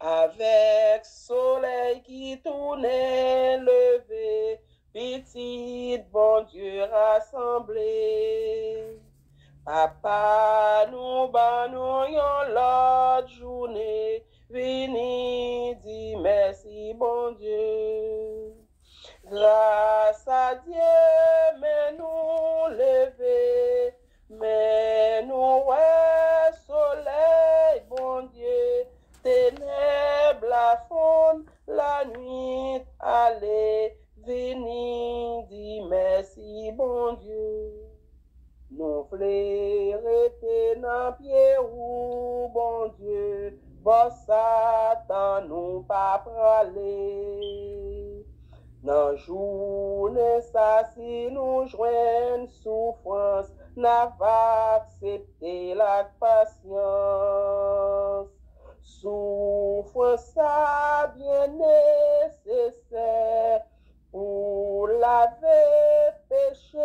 Avec soleil qui tournait levé, petit bon Dieu rassemblé. Papa nous banouillons l'autre journée, vini dit merci bon Dieu. Grâce à Dieu, mais nous lever, mais nous ouais, ténèbres la faune, la nuit allez venir, dis merci bon Dieu. Nous étaient nan pied ou bon Dieu, bon Satan non pas praler. Un jour, ça si nous joignent souffrance, n'a pas accepté la patience. Souffre ça bien nécessaire Ou lavez péché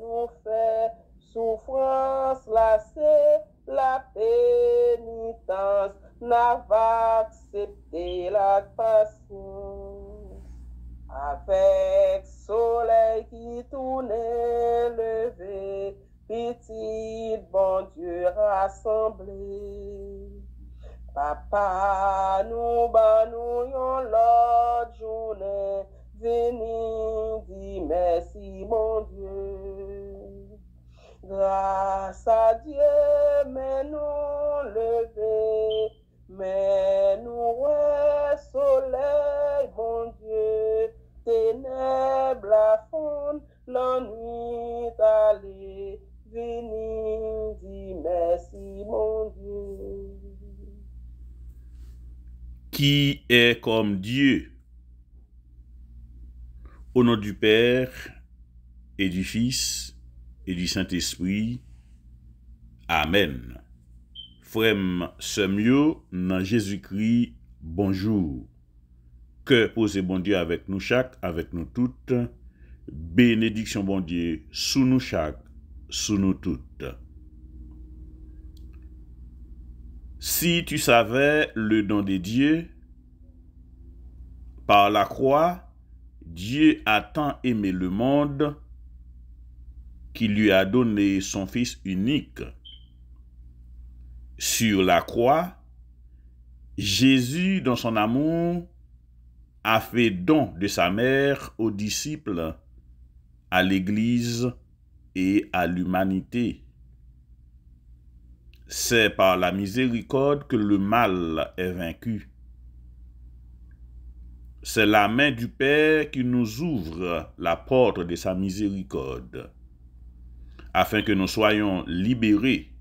nous fait souffrance, la c'est la pénitence Nav accepté la passion. Avec soleil qui tournait, levé, Petit bon dieu rassemblé. Papa nous bannouillons nous journée, Vénis, jounen, merci, merci mon Dieu. Grâce à Dieu, mais nous lever, mais nous ouais, soleil, bon Dieu, ténèbres la fond, l'ennui allée, veni dis merci mon Dieu. Ki e kom Diyo. O nou du Pèr, e di Fis, e di Saint-Esprit. Amen. Frem semyo nan Jezikri, bonjou. Kè posè bon Diyo avèk nou chak, avèk nou tout. Benediksyon bon Diyo sou nou chak, sou nou tout. Si tu savais le don de Dieu, par la croix, Dieu a tant aimé le monde qu'il lui a donné son Fils unique. Sur la croix, Jésus, dans son amour, a fait don de sa mère aux disciples, à l'Église et à l'humanité. C'est par la miséricorde que le mal est vaincu. C'est la main du Père qui nous ouvre la porte de sa miséricorde, afin que nous soyons libérés.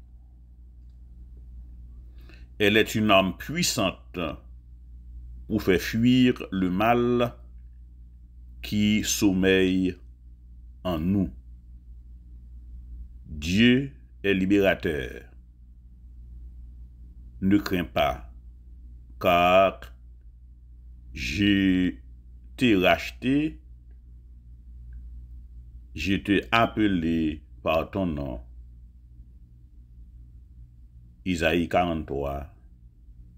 Elle est une âme puissante pour faire fuir le mal qui sommeille en nous. Dieu est libérateur ne crains pas, car je t'ai racheté, je t'ai appelé par ton nom. Isaïe 43,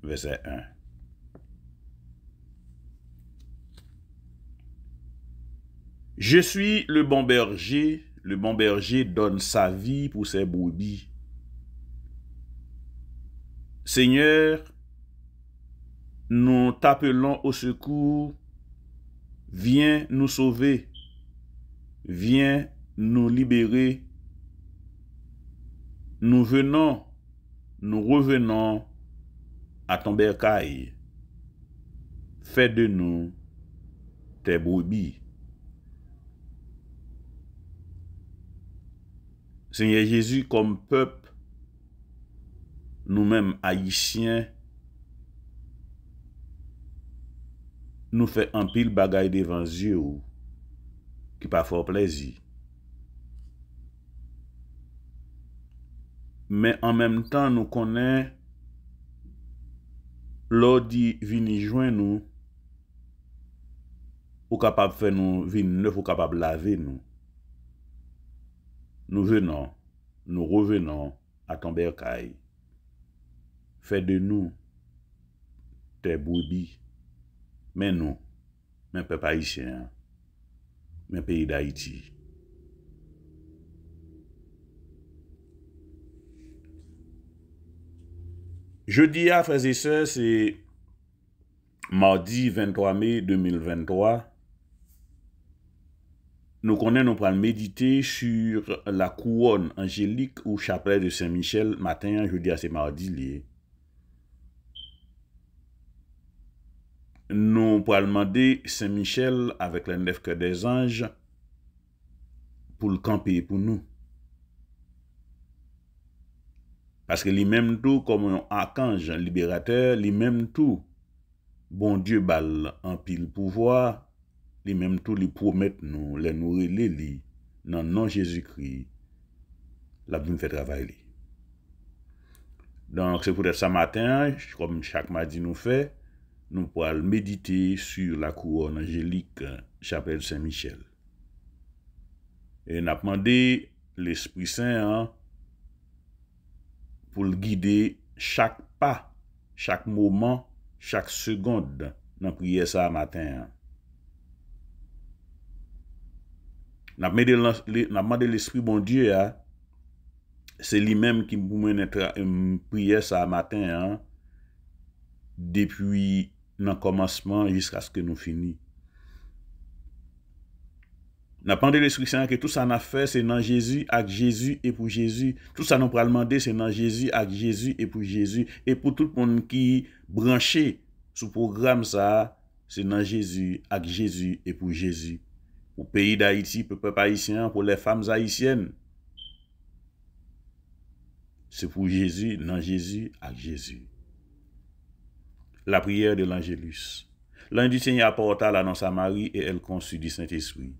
verset 1. Je suis le bon berger, le bon berger donne sa vie pour ses brebis. Seigneur, nous t'appelons au secours. Viens nous sauver. Viens nous libérer. Nous venons, nous revenons à ton bercail. Fais de nous tes brebis. Seigneur Jésus, comme peuple, Nou mèm ayisyen, nou fè anpil bagay devan zye ou, ki pa fò plèzi. Mè an mèm tan nou konè, lò di vini jwen nou, ou kapab fè nou vini nèf, ou kapab lave nou. Nou venan, nou revenan, a tomber kaye. Fè de nou, te boubi, men nou, men pe pa ishe, men pe yi da iti. Jeudi a, fèze se, se mardi 23 me, 2023, nou konen nou pran medite sur la kouon angelik ou chapre de Saint-Michel, matin, jeudi a, se mardi, liye, nou pou al mande Saint Michel avek la nefke de zanj pou l kampi pou nou. Paske li mem tou kom yon akanj, liberater, li mem tou bon die bal anpi l pouvoi, li mem tou li promet nou, le noure li li, nan nan Jezikri, la boum fe travay li. Donk se pou det sa matin, konm chak madi nou fe, nou pou al medite sur la kouron anjelik chapel Saint-Michel. E nap mande l'Esprit Saint, pou l'gide chak pa, chak mouman, chak segonde nan priye sa maten. Nap mande l'Esprit bon Dieu, se li menm ki m pou men priye sa maten depi nan komanseman jiska se ke nou fini. Nan pande restriksyon ke tout sa nan fe, se nan Jezu ak Jezu e pou Jezu. Tout sa nan pralman de, se nan Jezu ak Jezu e pou Jezu. E pou tout pon ki branche sou program sa, se nan Jezu ak Jezu e pou Jezu. Ou peyi da iti, pepe paisyen, pou le fam zayisyen. Se pou Jezu, nan Jezu ak Jezu. la prière de l'Angélus. L'ange du Seigneur apporta l'annonce à Marie et elle conçut du Saint-Esprit.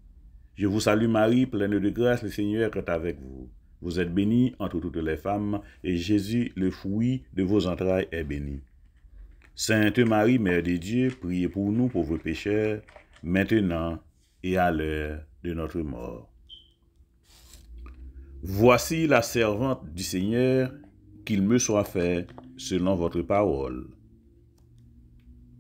Je vous salue Marie, pleine de grâce, le Seigneur est avec vous. Vous êtes bénie entre toutes les femmes, et Jésus, le fruit de vos entrailles, est béni. Sainte Marie, Mère de Dieu, priez pour nous pauvres pécheurs, maintenant et à l'heure de notre mort. Voici la servante du Seigneur, qu'il me soit fait selon votre parole.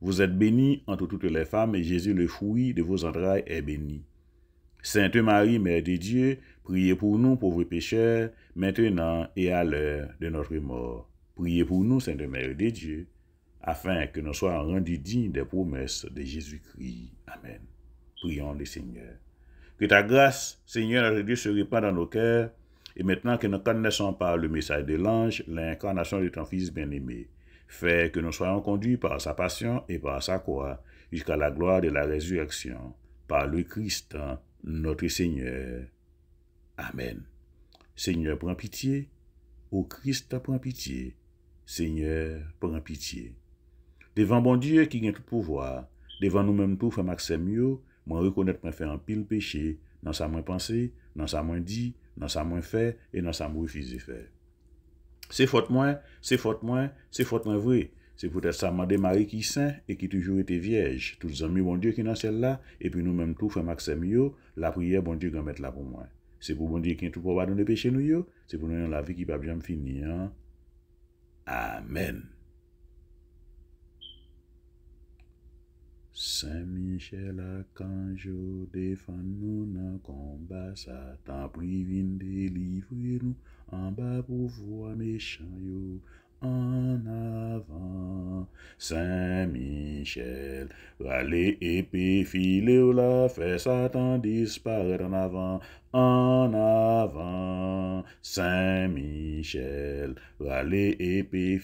Vous êtes bénie entre toutes les femmes, et Jésus, le fruit de vos entrailles, est béni. Sainte Marie, Mère de Dieu, priez pour nous, pauvres pécheurs, maintenant et à l'heure de notre mort. Priez pour nous, Sainte Mère de Dieu, afin que nous soyons rendus dignes des promesses de Jésus-Christ. Amen. Prions le Seigneur. Que ta grâce, Seigneur notre Dieu, se dans nos cœurs, et maintenant que nous connaissons par le message de l'ange l'incarnation de ton Fils bien-aimé, fait que nous soyons conduits par sa passion et par sa croix, jusqu'à la gloire de la résurrection, par le Christ, hein, notre Seigneur. Amen. Seigneur, prends pitié. au Christ, prends pitié. Seigneur, prends pitié. Devant bon Dieu qui gagne tout pouvoir, devant nous-mêmes tous femme mieux, moi reconnaître mon fait un pile péché, dans sa moins pensée, dans sa moins dit, dans sa moins fait et dans sa moins refusé faire. Se fote mwen, se fote mwen, se fote mwen vwe, se pou tè sa mande mari ki sè, e ki toujou etè viej, tout zon mi bon dieu ki nan sè la, e pi nou mèm tou fèm aksem yo, la priè bon dieu gen met la pou mwen. Se pou bon dieu ki nè tou pou wadoun de peche nou yo, se pou nou yon la vi ki pa blyam fini, an. Amen. Sè mi chè la kanjou, defan nou nan konba, sa tan privin de livri nou, en bas pour voir mes chariots, en avant. Saint-Michel, allez épée, filer la fesse, attend disparaître en avant en avant, Saint-Michel. Râler épée,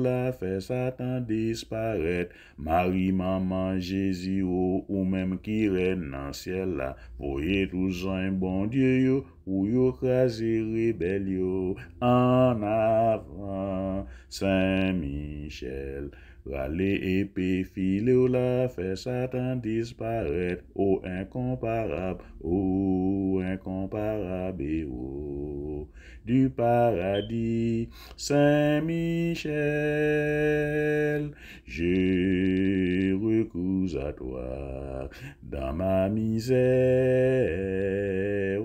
la fait Satan disparaître. Marie, maman, Jésus, ou, même qui règne dans le ciel là. Voyez toujours un bon Dieu, ou yo krasé rébellion en avant, Saint-Michel. Râler épée, filer au la, fait Satan disparaître, ô incomparable, ô incomparable, du paradis, Saint-Michel, je recours à toi dans ma misère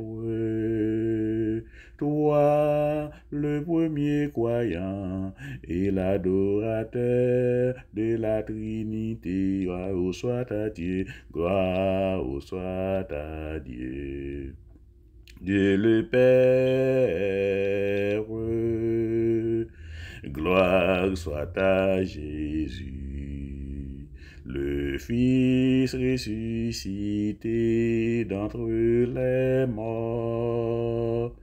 toi, le premier croyant et l'adorateur de la Trinité. Gloire soit à Dieu, gloire soit ta Dieu. Dieu le Père, gloire soit à Jésus. Le Fils ressuscité d'entre les morts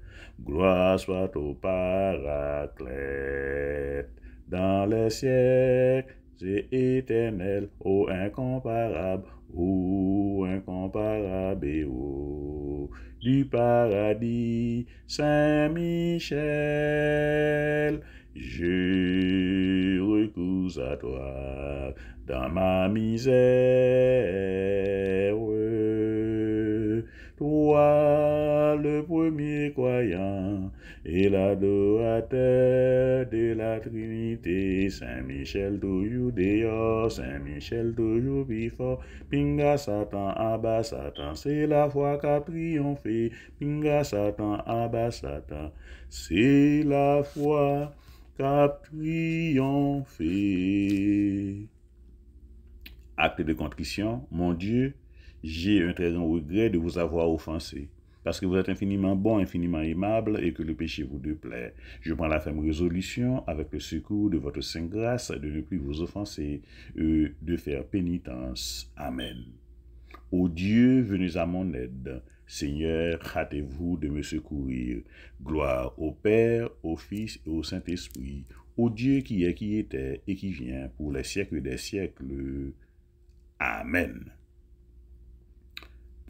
Gloire soit au Paraclète, dans les siècles et éternel, ô incomparable, ô incomparable et ô du paradis, Saint Michel. Je recours à toi dans ma misère. Toi, le premier croyant et l'adorateur de la Trinité, Saint Michel toujours dehors, Saint Michel toujours before, Pinga Satan, Abba Satan, c'est la foi qui a triomphé, Pinga Satan, Abba Satan, c'est la foi qui a triomphé. Acte de contrition, mon Dieu, j'ai un très grand regret de vous avoir offensé parce que vous êtes infiniment bon, infiniment aimable et que le péché vous déplaît. Je prends la ferme résolution, avec le secours de votre Sainte Grâce, de ne plus vous offenser, et de faire pénitence. Amen. Ô Dieu, venez à mon aide. Seigneur, hâtez-vous de me secourir. Gloire au Père, au Fils et au Saint-Esprit, Ô Dieu qui est, qui était et qui vient pour les siècles des siècles. Amen.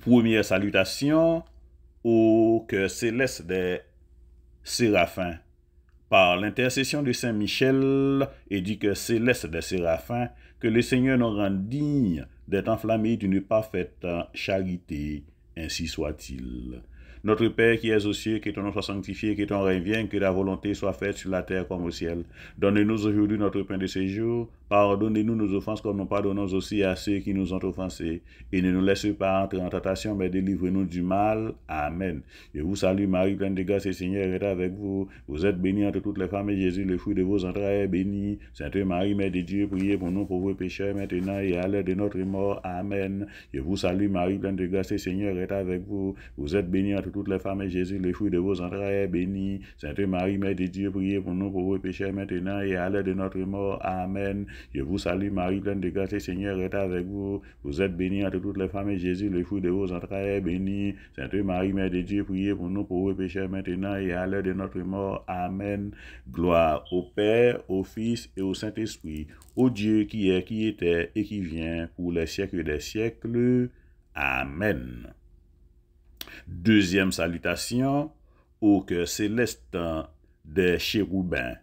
Première salutation, au cœur céleste des séraphins. Par l'intercession de Saint Michel et du cœur céleste des séraphins, que le Seigneur nous rende dignes d'être enflammés d'une parfaite charité, ainsi soit-il. Notre Père qui es aux cieux, que ton nom soit sanctifié, que ton règne vienne, que ta volonté soit faite sur la terre comme au ciel. Donne-nous aujourd'hui notre pain de ce jour. Pardonnez-nous nos offenses comme nous pardonnons aussi à ceux qui nous ont offensés. Et ne nous laisse pas entrer en tentation, mais délivre-nous du mal. Amen. Je vous salue Marie, pleine de grâce, le Seigneur est avec vous. Vous êtes bénie entre toutes les femmes et Jésus, le fruit de vos entrailles, est béni. Sainte Marie, Mère de Dieu, priez pour nous pauvres pécheurs maintenant et à l'heure de notre mort. Amen. Je vous salue Marie, pleine de grâce, le Seigneur est avec vous. Vous êtes bénie entre toutes les femmes et Jésus, le fruit de vos entrailles est béni. Sainte Marie, Mère de Dieu, priez pour nous pauvres pécheurs maintenant et à l'heure de notre mort. Amen. Je vous salue Marie, pleine de grâce, le Seigneur est avec vous. Vous êtes bénie entre toutes les femmes et Jésus, le fruit de vos entrailles est béni. Sainte Marie, Mère de Dieu, priez pour nous pauvres pécheurs maintenant et à l'heure de notre mort. Amen. Gloire au Père, au Fils et au Saint-Esprit, au Dieu qui est, qui était et qui vient pour les siècles des siècles. Amen. Deuxième salutation au cœur céleste des chérubins.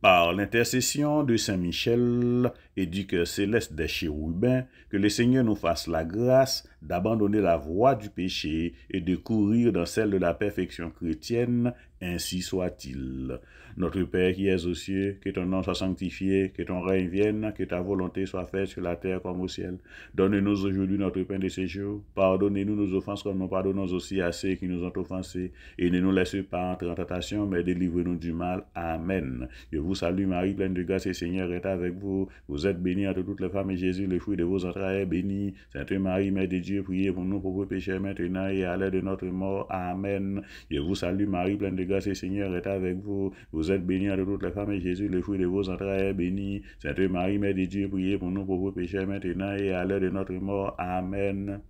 Par l'intercession de Saint Michel et du cœur céleste des chérubins, que le Seigneur nous fasse la grâce d'abandonner la voie du péché et de courir dans celle de la perfection chrétienne, ainsi soit-il. Notre Père qui es aux cieux, que ton nom soit sanctifié, que ton règne vienne, que ta volonté soit faite sur la terre comme au ciel. Donne-nous aujourd'hui notre pain de ce jour. Pardonnez-nous nos offenses comme nous pardonnons aussi à ceux qui nous ont offensés. Et ne nous laissez pas entrer en tentation, mais délivre-nous du mal. Amen. Je vous salue Marie, pleine de grâce, et Seigneur est avec vous. Vous êtes bénie entre toutes les femmes, et Jésus, le fruit de vos entrailles, est béni. Sainte Marie, Mère de Dieu, priez pour nous pauvres pécheurs maintenant et à l'heure de notre mort. Amen. Je vous salue Marie, pleine de grâce, et Seigneur est avec vous. Vous vous êtes bénie entre toutes les femmes, et Jésus, le fruit de vos entrailles, béni. Sainte Marie, Mère de Dieu, priez pour nous pauvres pécheurs, maintenant et à l'heure de notre mort. Amen.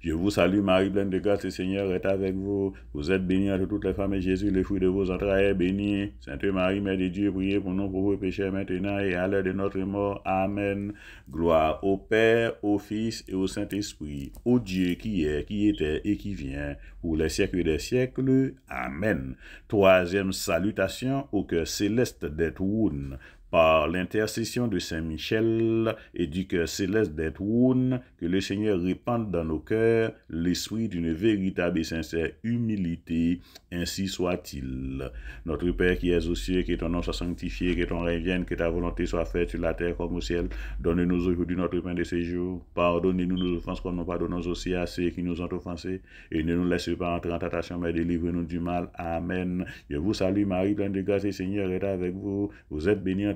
Je vous salue, Marie, pleine de grâce, le Seigneur est avec vous. Vous êtes bénie entre toutes les femmes, et Jésus, le fruit de vos entrailles, est béni. Sainte Marie, Mère de Dieu, priez pour nous, pauvres pécheurs, maintenant et à l'heure de notre mort. Amen. Gloire au Père, au Fils et au Saint-Esprit, au Dieu qui est, qui était et qui vient, pour les siècles des siècles. Amen. Troisième salutation au cœur céleste des trônes par l'intercession de Saint Michel et du cœur céleste que le Seigneur répande dans nos cœurs l'esprit d'une véritable et sincère humilité, ainsi soit-il. Notre Père qui es aux cieux, que ton nom soit sanctifié, que ton règne vienne, que ta volonté soit faite sur la terre comme au ciel. Donne-nous aujourd'hui notre pain de séjour. Pardonnez-nous nos offenses comme nous pardonnons aussi à ceux qui nous ont offensés. Et ne nous laissez pas entrer en tentation, mais délivre-nous du mal. Amen. Je vous salue Marie, pleine de grâce, le Seigneur est avec vous. Vous êtes bénie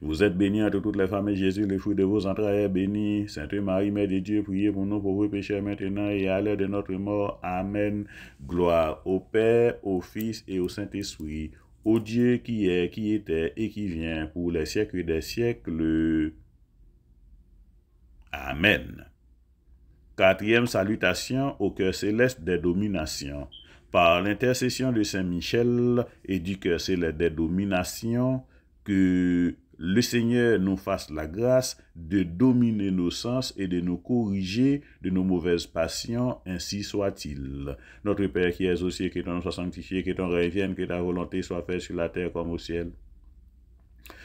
Vous êtes bénie entre toutes les femmes, et Jésus, le fruit de vos entrailles, béni. Sainte Marie, Mère de Dieu, priez pour nous pauvres pécheurs maintenant et à l'heure de notre mort. Amen. Gloire au Père, au Fils et au Saint-Esprit, au Dieu qui est, qui était et qui vient pour les siècles des siècles. Amen. Quatrième salutation au cœur céleste des dominations. Par l'intercession de Saint Michel et du cœur céleste des dominations, que le Seigneur nous fasse la grâce de dominer nos sens et de nous corriger de nos mauvaises passions, ainsi soit-il. Notre Père qui es aux cieux, que ton nom soit sanctifié, que ton règne vienne, que ta volonté soit faite sur la terre comme au ciel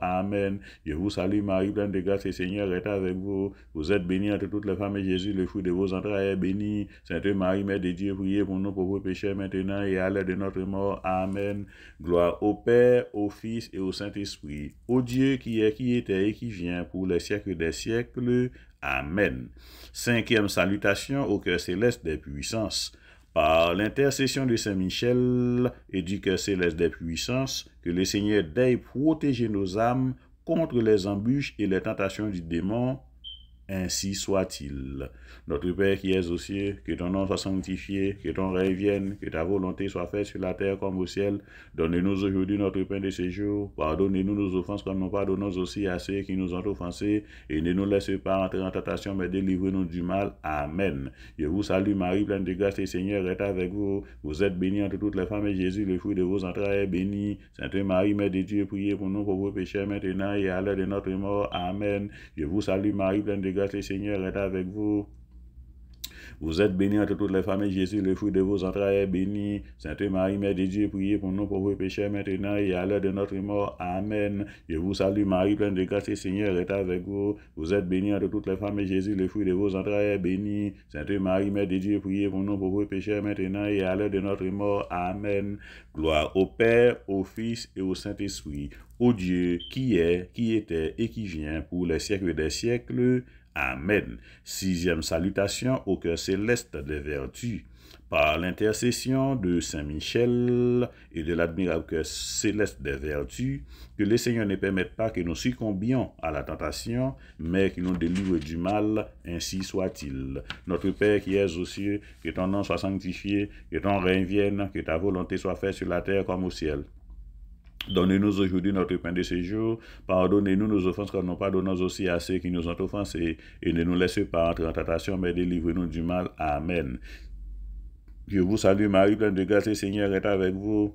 Amen. Je vous salue Marie, pleine de grâce, le Seigneur est avec vous. Vous êtes bénie entre toutes les femmes et Jésus, le fruit de vos entrailles est béni. Sainte Marie, Mère de Dieu, priez pour nous pauvres pécheurs maintenant et à l'heure de notre mort. Amen. Gloire au Père, au Fils et au Saint-Esprit, au Dieu qui est, qui était et qui vient pour les siècles des siècles. Amen. Cinquième salutation au cœur céleste des puissances. Par l'intercession de Saint-Michel et du cœur céleste des puissances, que le Seigneur d'aille protéger nos âmes contre les embûches et les tentations du démon ainsi soit-il. Notre Père qui es aux cieux, que ton nom soit sanctifié, que ton règne vienne, que ta volonté soit faite sur la terre comme au ciel. donnez nous aujourd'hui notre pain de ce jour. Pardonnez-nous nos offenses comme nous pardonnons aussi à ceux qui nous ont offensés. Et ne nous laissez pas entrer en tentation, mais délivrez nous du mal. Amen. Je vous salue Marie, pleine de grâce, le Seigneur est avec vous. Vous êtes bénie entre toutes les femmes et Jésus, le fruit de vos entrailles, est béni. Sainte Marie, Mère de Dieu, priez pour nous pauvres pécheurs maintenant et à l'heure de notre mort. Amen. Je vous salue Marie, pleine de grâce le Seigneur est avec vous. Vous êtes bénie entre toutes les et Jésus, le fruit de vos entrailles, est béni. Sainte Marie, Mère de Dieu, priez pour nous pauvres pécheurs maintenant et à l'heure de notre mort. Amen. Je vous salue, Marie, pleine de grâce. Le Seigneur est avec vous. Vous êtes bénie entre toutes les femmes. Jésus, le fruit de vos entrailles, est béni. Sainte Marie, Mère de Dieu, priez pour nous pauvres pécheurs maintenant et à l'heure de notre mort. Amen. Gloire au Père, au Fils et au Saint-Esprit, au Dieu qui est, qui était et qui vient pour les siècles des siècles. Amen. Sixième salutation au cœur céleste des vertus. Par l'intercession de Saint Michel et de l'admirable cœur céleste des vertus, que le Seigneur ne permette pas que nous succombions à la tentation, mais qu'il nous délivre du mal, ainsi soit-il. Notre Père qui es aux cieux, que ton nom soit sanctifié, que ton règne vienne, que ta volonté soit faite sur la terre comme au ciel. Donnez-nous aujourd'hui notre pain de séjour. Pardonnez-nous nos offenses, comme nous pardonnons aussi à ceux qui nous ont offensés. Et ne nous laissez pas entrer en tentation, mais délivrez-nous du mal. Amen. Je vous salue, Marie, pleine de grâce. Le Seigneur est avec vous.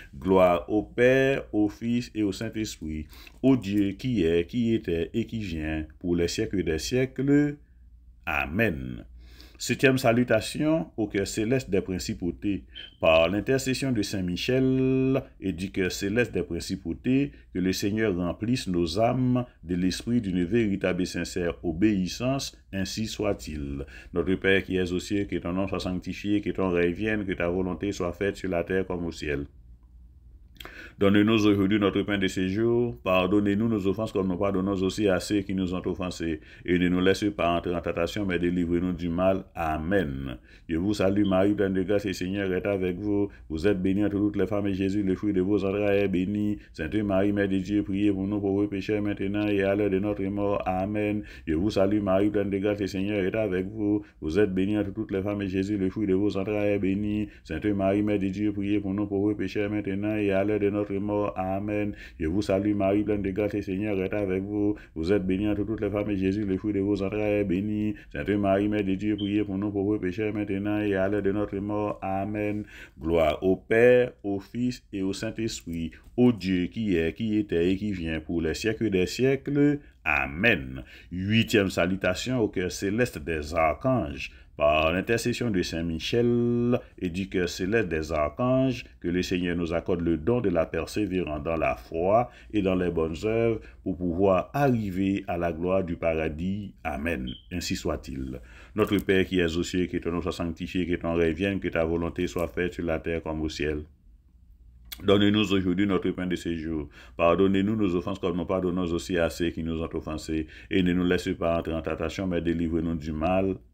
Gloire au Père, au Fils et au Saint-Esprit, au Dieu qui est, qui était et qui vient, pour les siècles des siècles. Amen. Septième salutation au cœur céleste des principautés. Par l'intercession de Saint Michel et du cœur céleste des principautés, que le Seigneur remplisse nos âmes de l'esprit d'une véritable et sincère obéissance, ainsi soit-il. Notre Père qui es aux cieux, que ton nom soit sanctifié, que ton règne vienne, que ta volonté soit faite sur la terre comme au ciel donnez nous aujourd'hui notre pain de ce jour. Pardonnez-nous nos offenses comme nous pardonnons aussi à ceux qui nous ont offensés. Et ne nous laissez pas entrer en tentation, mais délivrez-nous du mal. Amen. Je vous salue Marie, pleine de grâce, le Seigneur est avec vous. Vous êtes bénie entre toutes les femmes et Jésus, le fruit de vos entrailles, est béni. Sainte Marie, Mère de Dieu, priez pour nous pauvres pécheurs maintenant et à l'heure de notre mort. Amen. Je vous salue Marie, pleine de grâce, le Seigneur est avec vous. Vous êtes bénie entre toutes les femmes et Jésus, le fruit de vos entrailles, est béni. Sainte Marie, Mère de Dieu, priez pour nous pauvres pécheurs maintenant et à l'heure de notre mort. Amen. Je vous salue, Marie, pleine de grâce, le Seigneur est avec vous. Vous êtes bénie entre toutes les femmes et Jésus, le fruit de vos entrailles, est béni. Sainte Marie, Mère de Dieu, priez pour nous pauvres pécheurs maintenant et à l'heure de notre mort. Amen. Gloire au Père, au Fils et au Saint-Esprit, au Dieu qui est, qui était et qui vient pour les siècles des siècles. Amen. Huitième salutation au cœur céleste des archanges. Par l'intercession de Saint Michel et du cœur céleste des archanges, que le Seigneur nous accorde le don de la persévérance dans la foi et dans les bonnes œuvres pour pouvoir arriver à la gloire du paradis. Amen. Ainsi soit-il. Notre Père qui es aux cieux, que ton nom soit sanctifié, que ton règne vienne, que ta volonté soit faite sur la terre comme au ciel. Donne-nous aujourd'hui notre pain de ce jour. Pardonnez-nous nos offenses comme nous pardonnons aussi à ceux qui nous ont offensés. Et ne nous laisse pas entrer en tentation, mais délivre-nous du mal.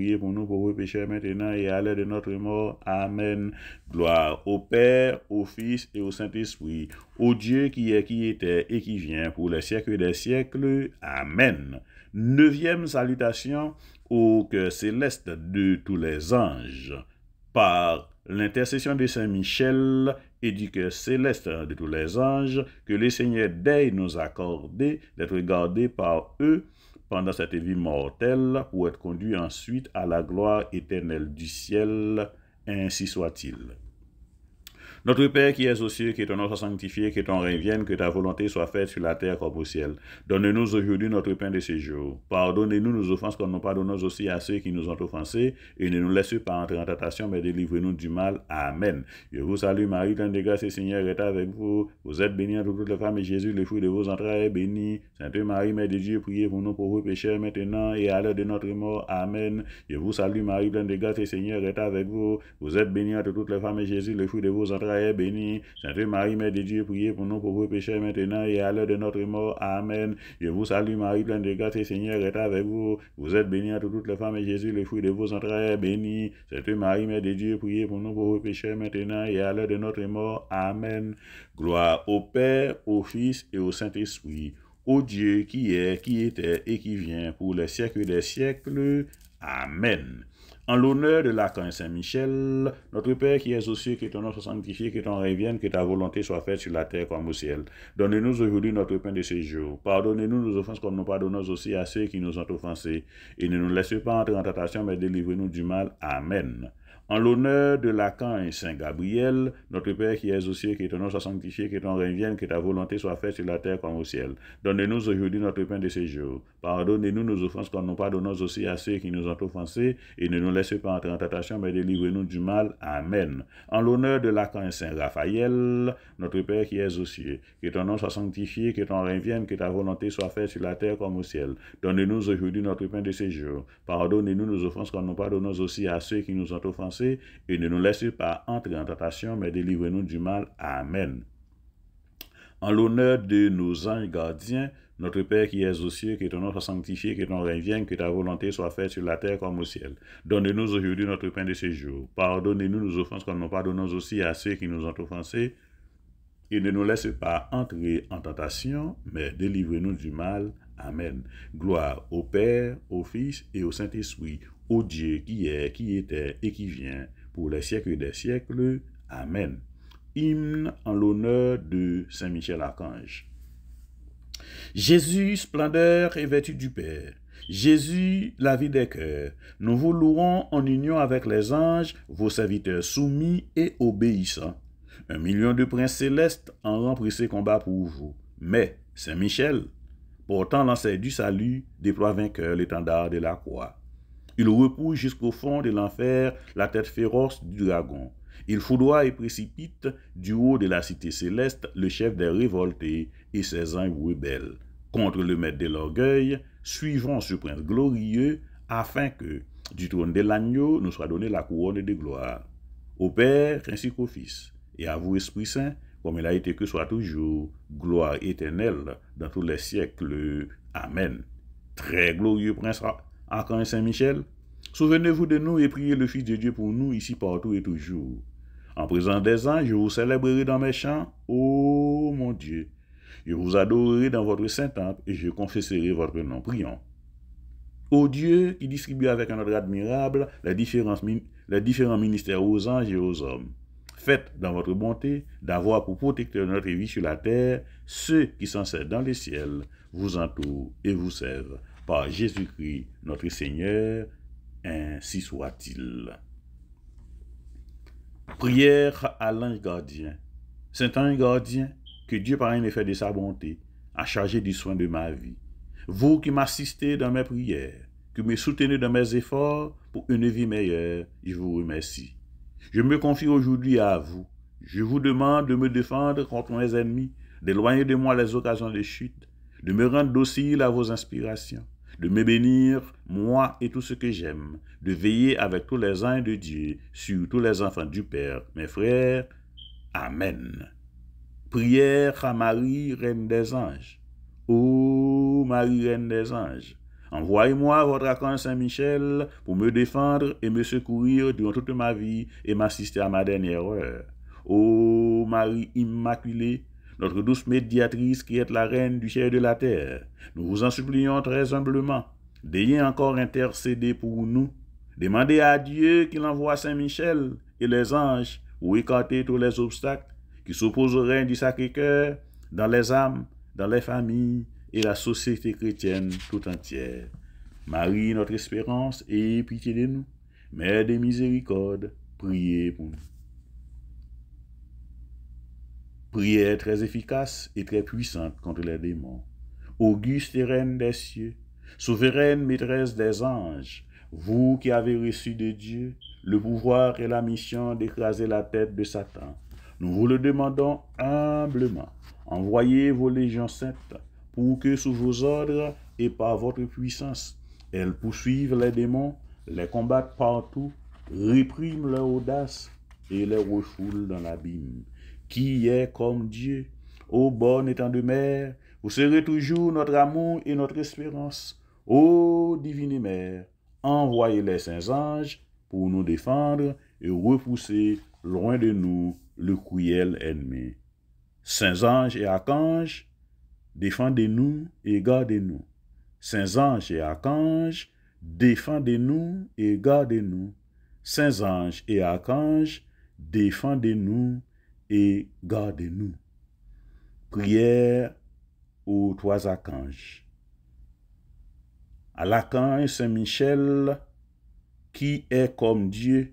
priez pour nous, pauvres pécheurs, maintenant et à l'heure de notre mort. Amen. Gloire au Père, au Fils et au Saint-Esprit, au Dieu qui est, qui était et qui vient pour les siècles des siècles. Amen. Neuvième salutation au cœur céleste de tous les anges. Par l'intercession de Saint Michel et du cœur céleste de tous les anges, que le Seigneur daigne nous accorder d'être gardés par eux pendant cette vie mortelle pour être conduit ensuite à la gloire éternelle du ciel, ainsi soit-il. Notre Père qui es aux cieux, que ton nom soit sanctifié, que ton règne vienne, que ta volonté soit faite sur la terre comme au ciel. Donne-nous aujourd'hui notre pain de ce jour. Pardonnez-nous nos offenses comme nous pardonnons aussi à ceux qui nous ont offensés, et ne nous laissez pas entrer en tentation, mais délivrez nous du mal. Amen. Je vous salue Marie, pleine de grâce, le Seigneur est avec vous. Vous êtes bénie entre toutes les femmes, et Jésus, le fruit de vos entrailles, est béni. Sainte Marie, Mère de Dieu, priez pour nous pauvres pécheurs maintenant et à l'heure de notre mort. Amen. Je vous salue Marie, pleine de grâce, le Seigneur est avec vous. Vous êtes bénie entre toutes les femmes, et Jésus, le fruit de vos entrailles, béni. Sainte Marie, Mère de Dieu, priez pour nous pauvres pécheurs maintenant et à l'heure de notre mort. Amen. Je vous salue Marie, pleine de grâce, le Seigneur est avec vous. Vous êtes bénie entre toutes les femmes et Jésus, le fruit de vos entrailles, est béni. Sainte Marie, Mère de Dieu, priez pour nous pauvres pécheurs maintenant et à l'heure de notre mort. Amen. Gloire au Père, au Fils et au Saint-Esprit, au Dieu qui est, qui était et qui vient pour les siècles des siècles. Amen. En l'honneur de et Saint-Michel, notre Père qui es aux cieux, que ton nom soit sanctifié, que ton vienne, que ta volonté soit faite sur la terre comme au ciel. Donne-nous aujourd'hui notre pain de ce jour. Pardonnez-nous nos offenses comme nous pardonnons aussi à ceux qui nous ont offensés. Et ne nous laissez pas entrer en tentation, mais délivrez nous du mal. Amen. En l'honneur de Lacan et Saint Gabriel, notre Père qui es aussi, cieux, que ton nom soit sanctifié, que ton règne vienne, que ta volonté soit faite sur la terre comme au ciel. Donne-nous aujourd'hui notre pain de ce jour. Pardonne-nous nos offenses comme nous pardonnons aussi à ceux qui nous ont offensés, et ne nous laissez pas entrer en tentation, mais délivre-nous du mal. Amen. En l'honneur de Lacan et Saint Raphaël, notre Père qui es aussi, que ton nom soit sanctifié, que ton règne vienne, que ta volonté soit faite sur la terre comme au ciel. Donne-nous aujourd'hui notre pain de ce jour. Pardonne-nous nos offenses comme nous pardonnons aussi à ceux qui nous ont offensés et ne nous laissez pas entrer en tentation, mais délivrez nous du mal. Amen. En l'honneur de nos anges gardiens, notre Père qui es aux cieux, que ton nom soit sanctifié, que ton règne vienne, que ta volonté soit faite sur la terre comme au ciel. Donne-nous aujourd'hui notre pain de ce jour. Pardonnez-nous nos offenses comme nous pardonnons aussi à ceux qui nous ont offensés. Et ne nous laisse pas entrer en tentation, mais délivrez nous du mal. Amen. Gloire au Père, au Fils et au Saint-Esprit, au Dieu qui est, qui était et qui vient, pour les siècles des siècles. Amen. Hymne en l'honneur de Saint Michel Archange. Jésus, splendeur et vêtu du Père. Jésus, la vie des cœurs, nous vous louons en union avec les anges, vos serviteurs soumis et obéissants. Un million de princes célestes en rempli ces combats pour vous. Mais Saint Michel, portant l'enseigne du salut, déploie vainqueur l'étendard de la croix. Il repousse jusqu'au fond de l'enfer la tête féroce du dragon. Il foudroie et précipite du haut de la cité céleste le chef des révoltés et ses anges rebelles contre le maître de l'orgueil, suivons ce prince glorieux, afin que, du trône de l'agneau, nous soit donnée la couronne de gloire. Au Père ainsi qu'au Fils, et à vous, Esprit Saint, comme il a été que soit toujours, gloire éternelle dans tous les siècles. Amen. Très glorieux prince à Saint-Michel. Souvenez-vous de nous et priez le Fils de Dieu pour nous ici partout et toujours. En présence des anges, je vous célébrerai dans mes chants, ô oh, mon Dieu. Je vous adorerai dans votre Saint-Temple et je confesserai votre nom. Prions. Ô Dieu qui distribue avec un ordre admirable les, différents ministères aux anges et aux hommes, faites dans votre bonté d'avoir pour protecteur notre vie sur la terre ceux qui s'en servent dans les ciels, vous entourent et vous servent. Jésus-Christ notre Seigneur, ainsi soit-il. Prière à l'ange gardien. Saint ange gardien, que Dieu par un effet de sa bonté a chargé du soin de ma vie. Vous qui m'assistez dans mes prières, qui me soutenez dans mes efforts pour une vie meilleure, je vous remercie. Je me confie aujourd'hui à vous. Je vous demande de me défendre contre mes ennemis, d'éloigner de moi les occasions de chute, de me rendre docile à vos inspirations, de me bénir, moi et tout ce que j'aime, de veiller avec tous les uns de Dieu, sur tous les enfants du Père, mes frères. Amen. Prière à Marie, Reine des anges. Ô Marie, Reine des anges, envoyez-moi votre archange Saint-Michel pour me défendre et me secourir durant toute ma vie et m'assister à ma dernière heure. Ô Marie Immaculée, notre douce médiatrice qui est la reine du ciel et de la terre, nous vous en supplions très humblement, d'ayez encore intercéder pour nous. Demandez à Dieu qu'il envoie Saint-Michel et les anges pour écarter tous les obstacles qui s'opposeraient du Sacré-Cœur dans les âmes, dans les familles et la société chrétienne tout entière. Marie, notre espérance, ayez pitié de nous. Mère des miséricordes, priez pour nous. Prière très efficace et très puissante contre les démons. Auguste et reine des cieux, souveraine maîtresse des anges, vous qui avez reçu de Dieu le pouvoir et la mission d'écraser la tête de Satan, nous vous le demandons humblement. Envoyez vos légions saintes pour que sous vos ordres et par votre puissance, elles poursuivent les démons, les combattent partout, répriment leur audace et les refoulent dans l'abîme qui est comme Dieu. Ô bon étang de mer, vous serez toujours notre amour et notre espérance. Ô divine mère, envoyez les saints anges pour nous défendre et repousser loin de nous le cruel ennemi. Saints anges et archanges, défendez-nous et gardez-nous. Saints anges et archanges, défendez-nous et gardez-nous. Saints anges et archanges, défendez-nous et gardez nous Prière aux trois archanges. À l'archange Saint-Michel, qui est comme Dieu.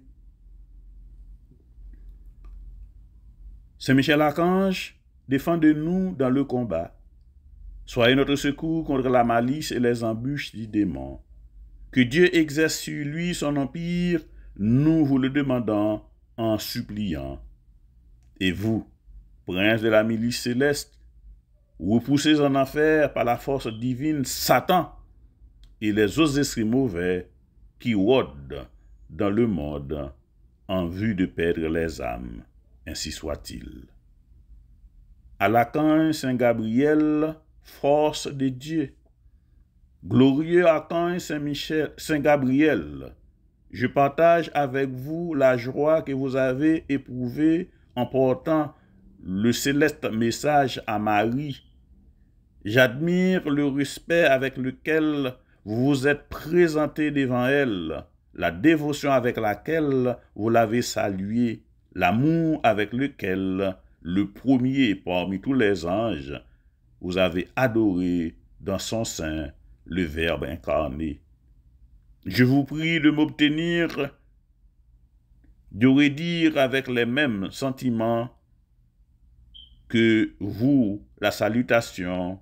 Saint-Michel Archange, défendez-nous dans le combat. Soyez notre secours contre la malice et les embûches du démon. Que Dieu exerce sur lui son empire, nous vous le demandons en suppliant. Et vous, prince de la milice céleste, repoussez en enfer par la force divine Satan et les autres esprits mauvais qui rôdent dans le monde en vue de perdre les âmes. Ainsi soit-il. À l'archange Saint-Gabriel, force de Dieu. Glorieux archange Saint-Michel, Saint-Gabriel, je partage avec vous la joie que vous avez éprouvée en le céleste message à Marie. J'admire le respect avec lequel vous vous êtes présenté devant elle, la dévotion avec laquelle vous l'avez salué, l'amour avec lequel, le premier parmi tous les anges, vous avez adoré dans son sein le Verbe incarné. Je vous prie de m'obtenir de redire avec les mêmes sentiments que vous la salutation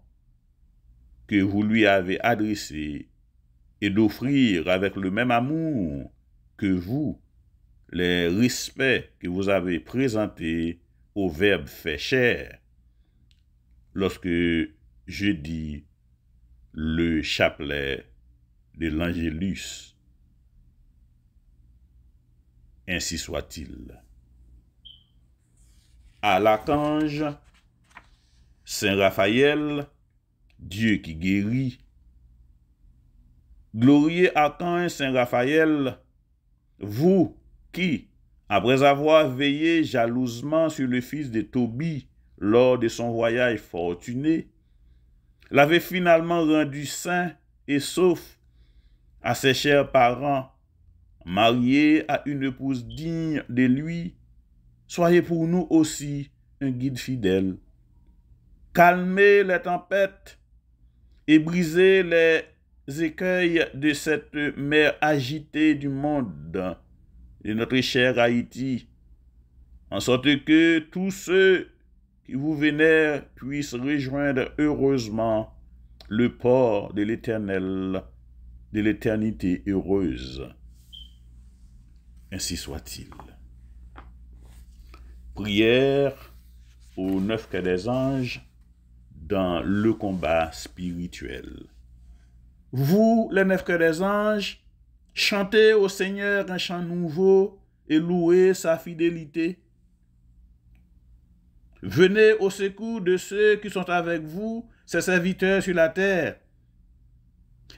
que vous lui avez adressée et d'offrir avec le même amour que vous les respects que vous avez présentés au Verbe fait chair lorsque je dis le chapelet de l'Angélus. Ainsi soit-il. À l'archange, Saint Raphaël, Dieu qui guérit. Glorieux archange Saint Raphaël, vous qui, après avoir veillé jalousement sur le fils de Tobie lors de son voyage fortuné, l'avez finalement rendu sain et sauf à ses chers parents marié à une épouse digne de lui, soyez pour nous aussi un guide fidèle. Calmez les tempêtes et brisez les écueils de cette mer agitée du monde, de notre chère Haïti, en sorte que tous ceux qui vous vénèrent puissent rejoindre heureusement le port de l'éternel, de l'éternité heureuse. Ainsi soit-il. Prière aux neuf cas des anges dans le combat spirituel. Vous, les neuf cœurs des anges, chantez au Seigneur un chant nouveau et louez sa fidélité. Venez au secours de ceux qui sont avec vous, ses serviteurs sur la terre.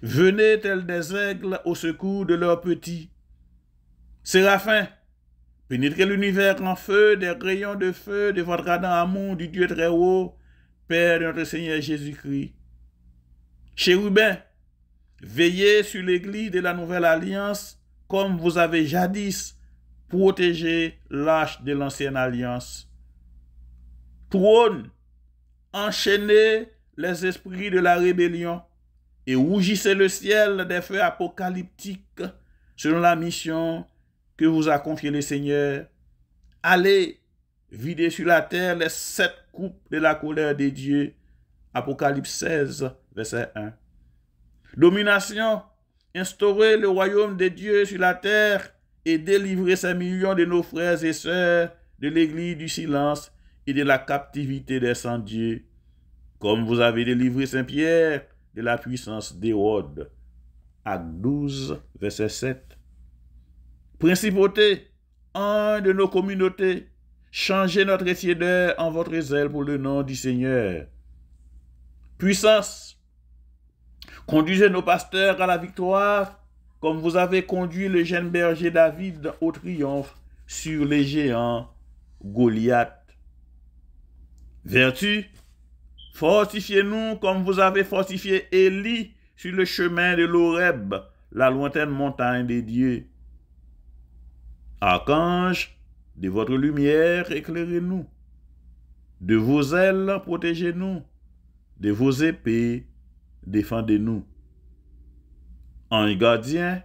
Venez tels des aigles au secours de leurs petits. Séraphin, pénétrez l'univers en feu, des rayons de feu de votre Adam, amour du Dieu très haut, Père de notre Seigneur Jésus-Christ. Chérubin, veillez sur l'église de la nouvelle alliance comme vous avez jadis protégé l'arche de l'ancienne alliance. Trône, enchaînez les esprits de la rébellion et rougissez le ciel des feux apocalyptiques selon la mission que vous a confié le Seigneur. Allez, vider sur la terre les sept coupes de la colère des dieux. Apocalypse 16, verset 1. Domination, instaurez le royaume des dieux sur la terre et délivrez ces millions de nos frères et sœurs de l'église du silence et de la captivité des sans-dieux, comme vous avez délivré Saint-Pierre de la puissance d'Hérode. Acte 12, verset 7. Principauté, un de nos communautés, changez notre étier en votre zèle pour le nom du Seigneur. Puissance, conduisez nos pasteurs à la victoire, comme vous avez conduit le jeune berger David au triomphe sur les géants Goliath. Vertu, fortifiez-nous comme vous avez fortifié Élie sur le chemin de l'Oreb, la lointaine montagne des dieux. Archange, de votre lumière éclairez-nous. De vos ailes protégez-nous. De vos épées défendez-nous. En gardien,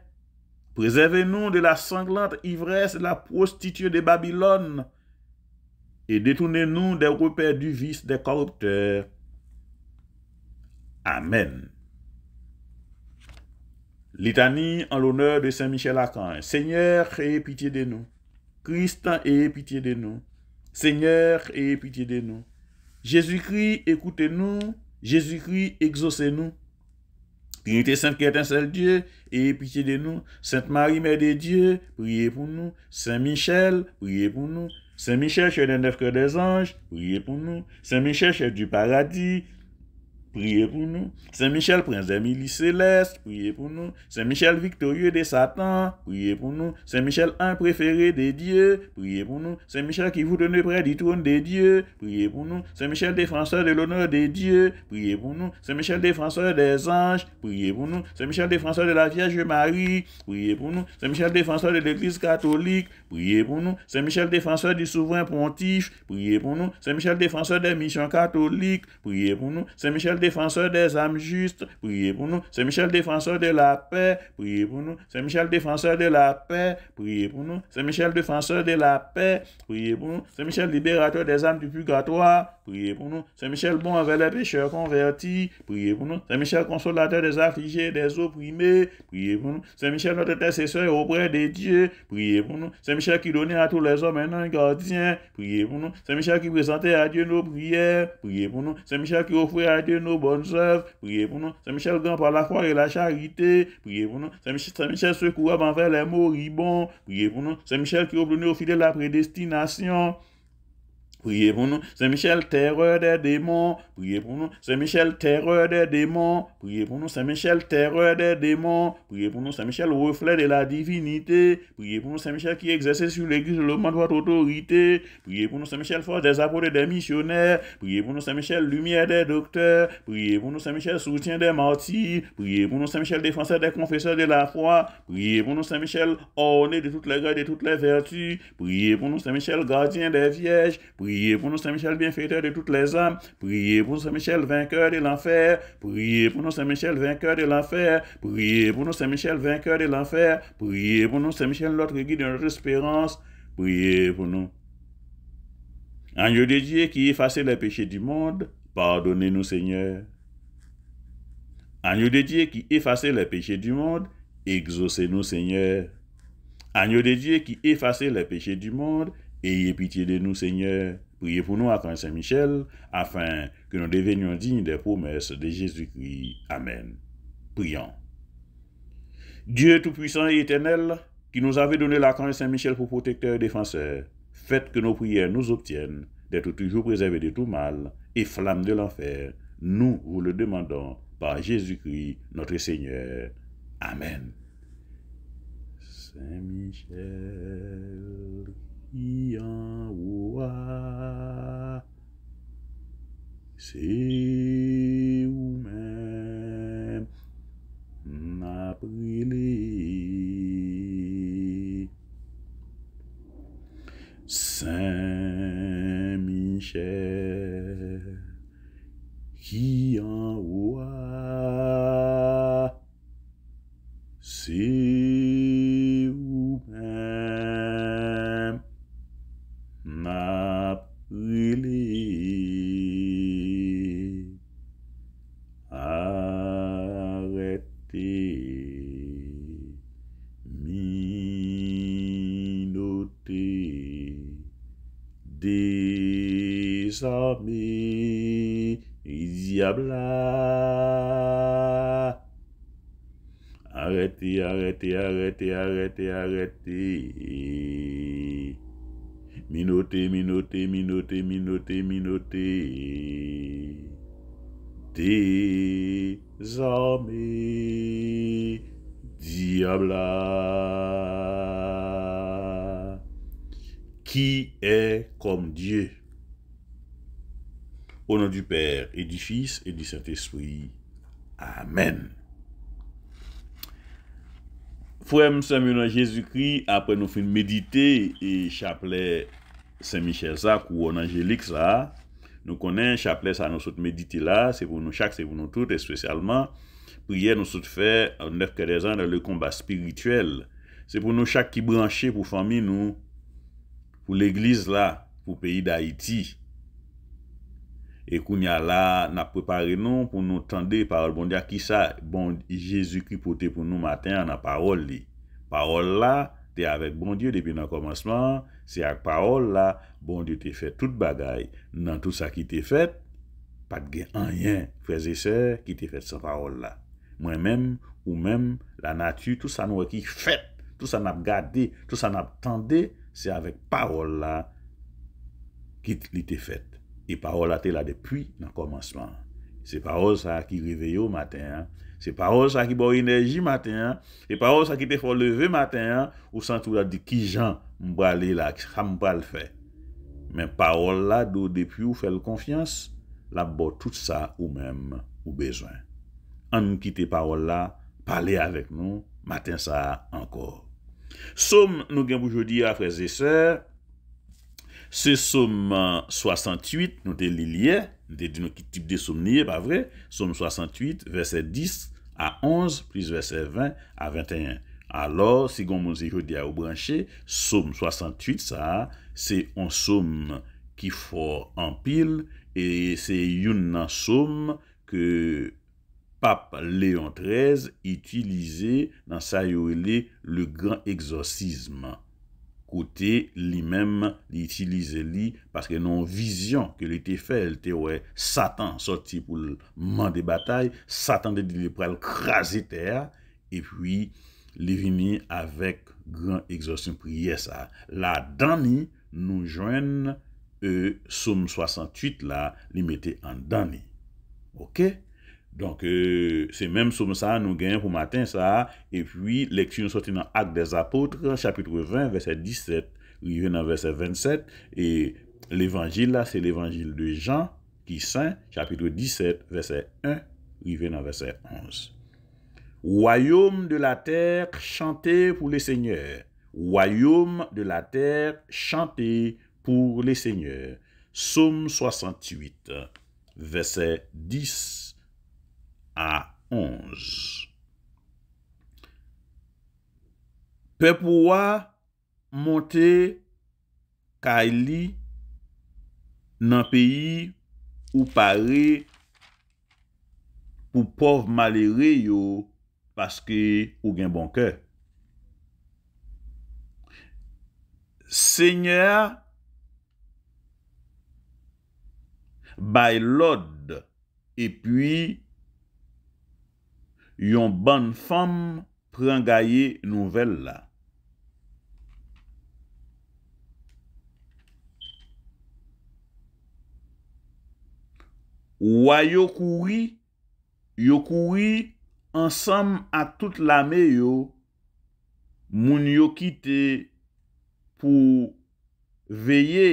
préservez-nous de la sanglante ivresse de la prostituée de Babylone et détournez-nous des repères du vice des corrupteurs. Amen. Litanie en l'honneur de Saint Michel Lacan. Seigneur, aie pitié de nous. Christ, aie pitié de nous. Seigneur, ayez pitié de nous. Jésus-Christ, écoutez-nous. Jésus-Christ, exaucez-nous. Trinité Sainte qui est un seul Dieu, aie pitié de nous. Sainte Marie, Mère de Dieu, priez pour nous. Saint Michel, priez pour nous. Saint Michel, chef des neuf des anges, priez pour nous. Saint Michel, chef du paradis, priez pour nous. Saint Michel, prince des milices priez pour nous. Saint Michel, victorieux des Satan, priez pour nous. Saint Michel, un préféré des dieux, priez pour nous. Saint Michel, qui vous donne près du trône des dieux, priez pour nous. Saint Michel, défenseur de l'honneur des dieux, priez pour nous. Saint Michel, défenseur des anges, priez pour nous. Saint Michel, défenseur de la Vierge Marie, priez pour nous. Saint Michel, défenseur de l'Église catholique, priez pour nous. Saint Michel, défenseur du souverain pontife, priez pour nous. Saint Michel, défenseur des missions catholiques, priez pour nous. Saint Michel, défenseur des âmes justes, priez pour nous. Saint Michel, défenseur de la paix, priez pour nous. Saint Michel, défenseur de la paix, priez pour nous. Saint Michel, défenseur de la paix, priez pour nous. Saint Michel, libérateur des âmes du purgatoire, priez pour nous. Saint Michel, bon avec les pécheurs convertis, priez pour nous. Saint Michel, consolateur des affligés, des opprimés, priez pour nous. Saint Michel, notre intercesseur auprès des dieux, priez pour nous. Saint Michel, qui donnait à tous les hommes un gardien, priez pour nous. Saint Michel, qui présentait à Dieu nos prières, priez pour nous. Saint Michel, qui offrait à Dieu nos nos bonnes œuvres, priez pour nous. Saint-Michel grand par la foi et la charité, priez pour nous. Saint-Michel secourable envers les moribonds, priez pour nous. Saint-Michel qui oblige au de la prédestination, Priez pour nous, Saint Michel, terreur des démons. Priez pour nous, Saint Michel, terreur des démons. Priez pour nous, Saint Michel, terreur des démons. Priez pour nous, Saint Michel, reflet de la divinité. Priez pour nous, Saint Michel, qui exerce sur l'Église le de votre autorité. Priez pour nous, Saint Michel, force des apôtres et des missionnaires. Priez pour nous, Saint Michel, lumière des docteurs. Priez pour nous, Saint Michel, soutien des martyrs. Priez pour nous, Saint Michel, défenseur des confesseurs de la foi. Priez pour nous, Saint Michel, orné de toutes les grâces et de toutes les vertus. Priez pour nous, Saint Michel, gardien des vierges. Priez pour nous, Saint-Michel, bienfaiteur de toutes les âmes. Priez pour nous, Saint-Michel, vainqueur de l'enfer. Priez pour nous, Saint-Michel, vainqueur de l'enfer. Priez pour nous, Saint-Michel, vainqueur de l'enfer. Priez pour nous, Saint-Michel, notre guide de notre espérance. Priez pour nous. Agneau de Dieu qui efface les péchés du monde, pardonnez-nous, Seigneur. Agneau de Dieu qui efface les péchés du monde, exaucez-nous, Seigneur. Agneau de Dieu qui efface les péchés du monde, Ayez pitié de nous, Seigneur. Priez pour nous, Archange Saint-Michel, afin que nous devenions dignes des promesses de Jésus-Christ. Amen. Prions. Dieu Tout-Puissant et Éternel, qui nous avait donné l'archange Saint-Michel pour protecteur et défenseur, faites que nos prières nous obtiennent d'être toujours préservés de tout mal et flammes de l'enfer. Nous vous le demandons par Jésus-Christ, notre Seigneur. Amen. Saint-Michel. C'est ou même m'a Saint-Michel qui en C'est diable Arrêtez, arrêtez, arrêtez, arrêtez, arrêtez. Minotez, minotez, minotez, minotez, minotez. Désarmez, diable Qui est comme Dieu? Au nom du Père et du Fils et du Saint-Esprit. Amen. Frère Samuel Jésus-Christ, après nous fin méditer et chapelet Saint-Michel ou en angélique ça, nous connaissons chapelet ça, nous souhaitons méditer là, c'est pour nous chaque, c'est pour nous toutes, et spécialement, prière nous souhaitons faire en neuf que dans le combat spirituel. C'est pour nous chaque qui branché pour famille nous, pour l'église là, pour pays d'Haïti. ekoun ya la nap prepare nou pou nou tende parol bon diya ki sa bon, jesu ki pote pou nou maten nan parol li parol la te avek bon diyo depi nan komanseman se ak parol la bon diyo te fet tout bagay nan tout sa ki te fet pat gen anyen feze se ki te fet sa parol la mwen men ou men la natu tout sa nou e ki fet tout sa nap gade, tout sa nap tende se avek parol la ki li te fet E parol a te la depuy nan komansoan. Se parol sa ki riveyo matin, se parol sa ki bo enerji matin, se parol sa ki te fol leve matin, ou san tou la di ki jan mbale la ki chan mbale fe. Men parol la do depuy ou fel konfians, la bo tout sa ou menm ou bezoan. An nou kite parol la, pale avek nou, matin sa ankor. Som nou gen pou jodi a freze se, Se som 68 euh, nou de li liye, nou de nou ki tip de som niye, pa vre, som 68 verse 10 a 11 plus verse 20 a 21. Alors, sigon monsi kode a ou branche, som 68 sa, se yon som ki for an pil, e se yon nan som ke pap Leon XIII itilize nan sayo ele le gran egzorsizman. kote li mem li itilize li, paske nou an vizyon ke li te fe, el te we satan soti pou l man de batay, satan de li prel krasi ter, e pwi li vini avèk gran exorsyon priye sa. La dani nou jwen e soum 68 la li mette an dani. Ok? Donc, euh, c'est même somme ça, nous gagnons pour matin matin Et puis, lecture nous sortit dans l'Acte des Apôtres, Chapitre 20 verset 17 Rive dans verset 27 Et l'évangile, là, c'est l'évangile de Jean qui saint, chapitre 17 verset 1 Rive dans verset 11 Royaume de la terre, chantez pour les seigneurs. Royaume de la terre, chantez pour les seigneurs. » Somme 68 verset 10 a onz. Pe pouwa monte ka li nan peyi ou pare pou pov malere yo paske ou gen bonke. Senyor bay lode epi yon ban fom prangaye nouvel la. Ouwa yo kouwi, yo kouwi ansam a tout la me yo, moun yo kite, pou veye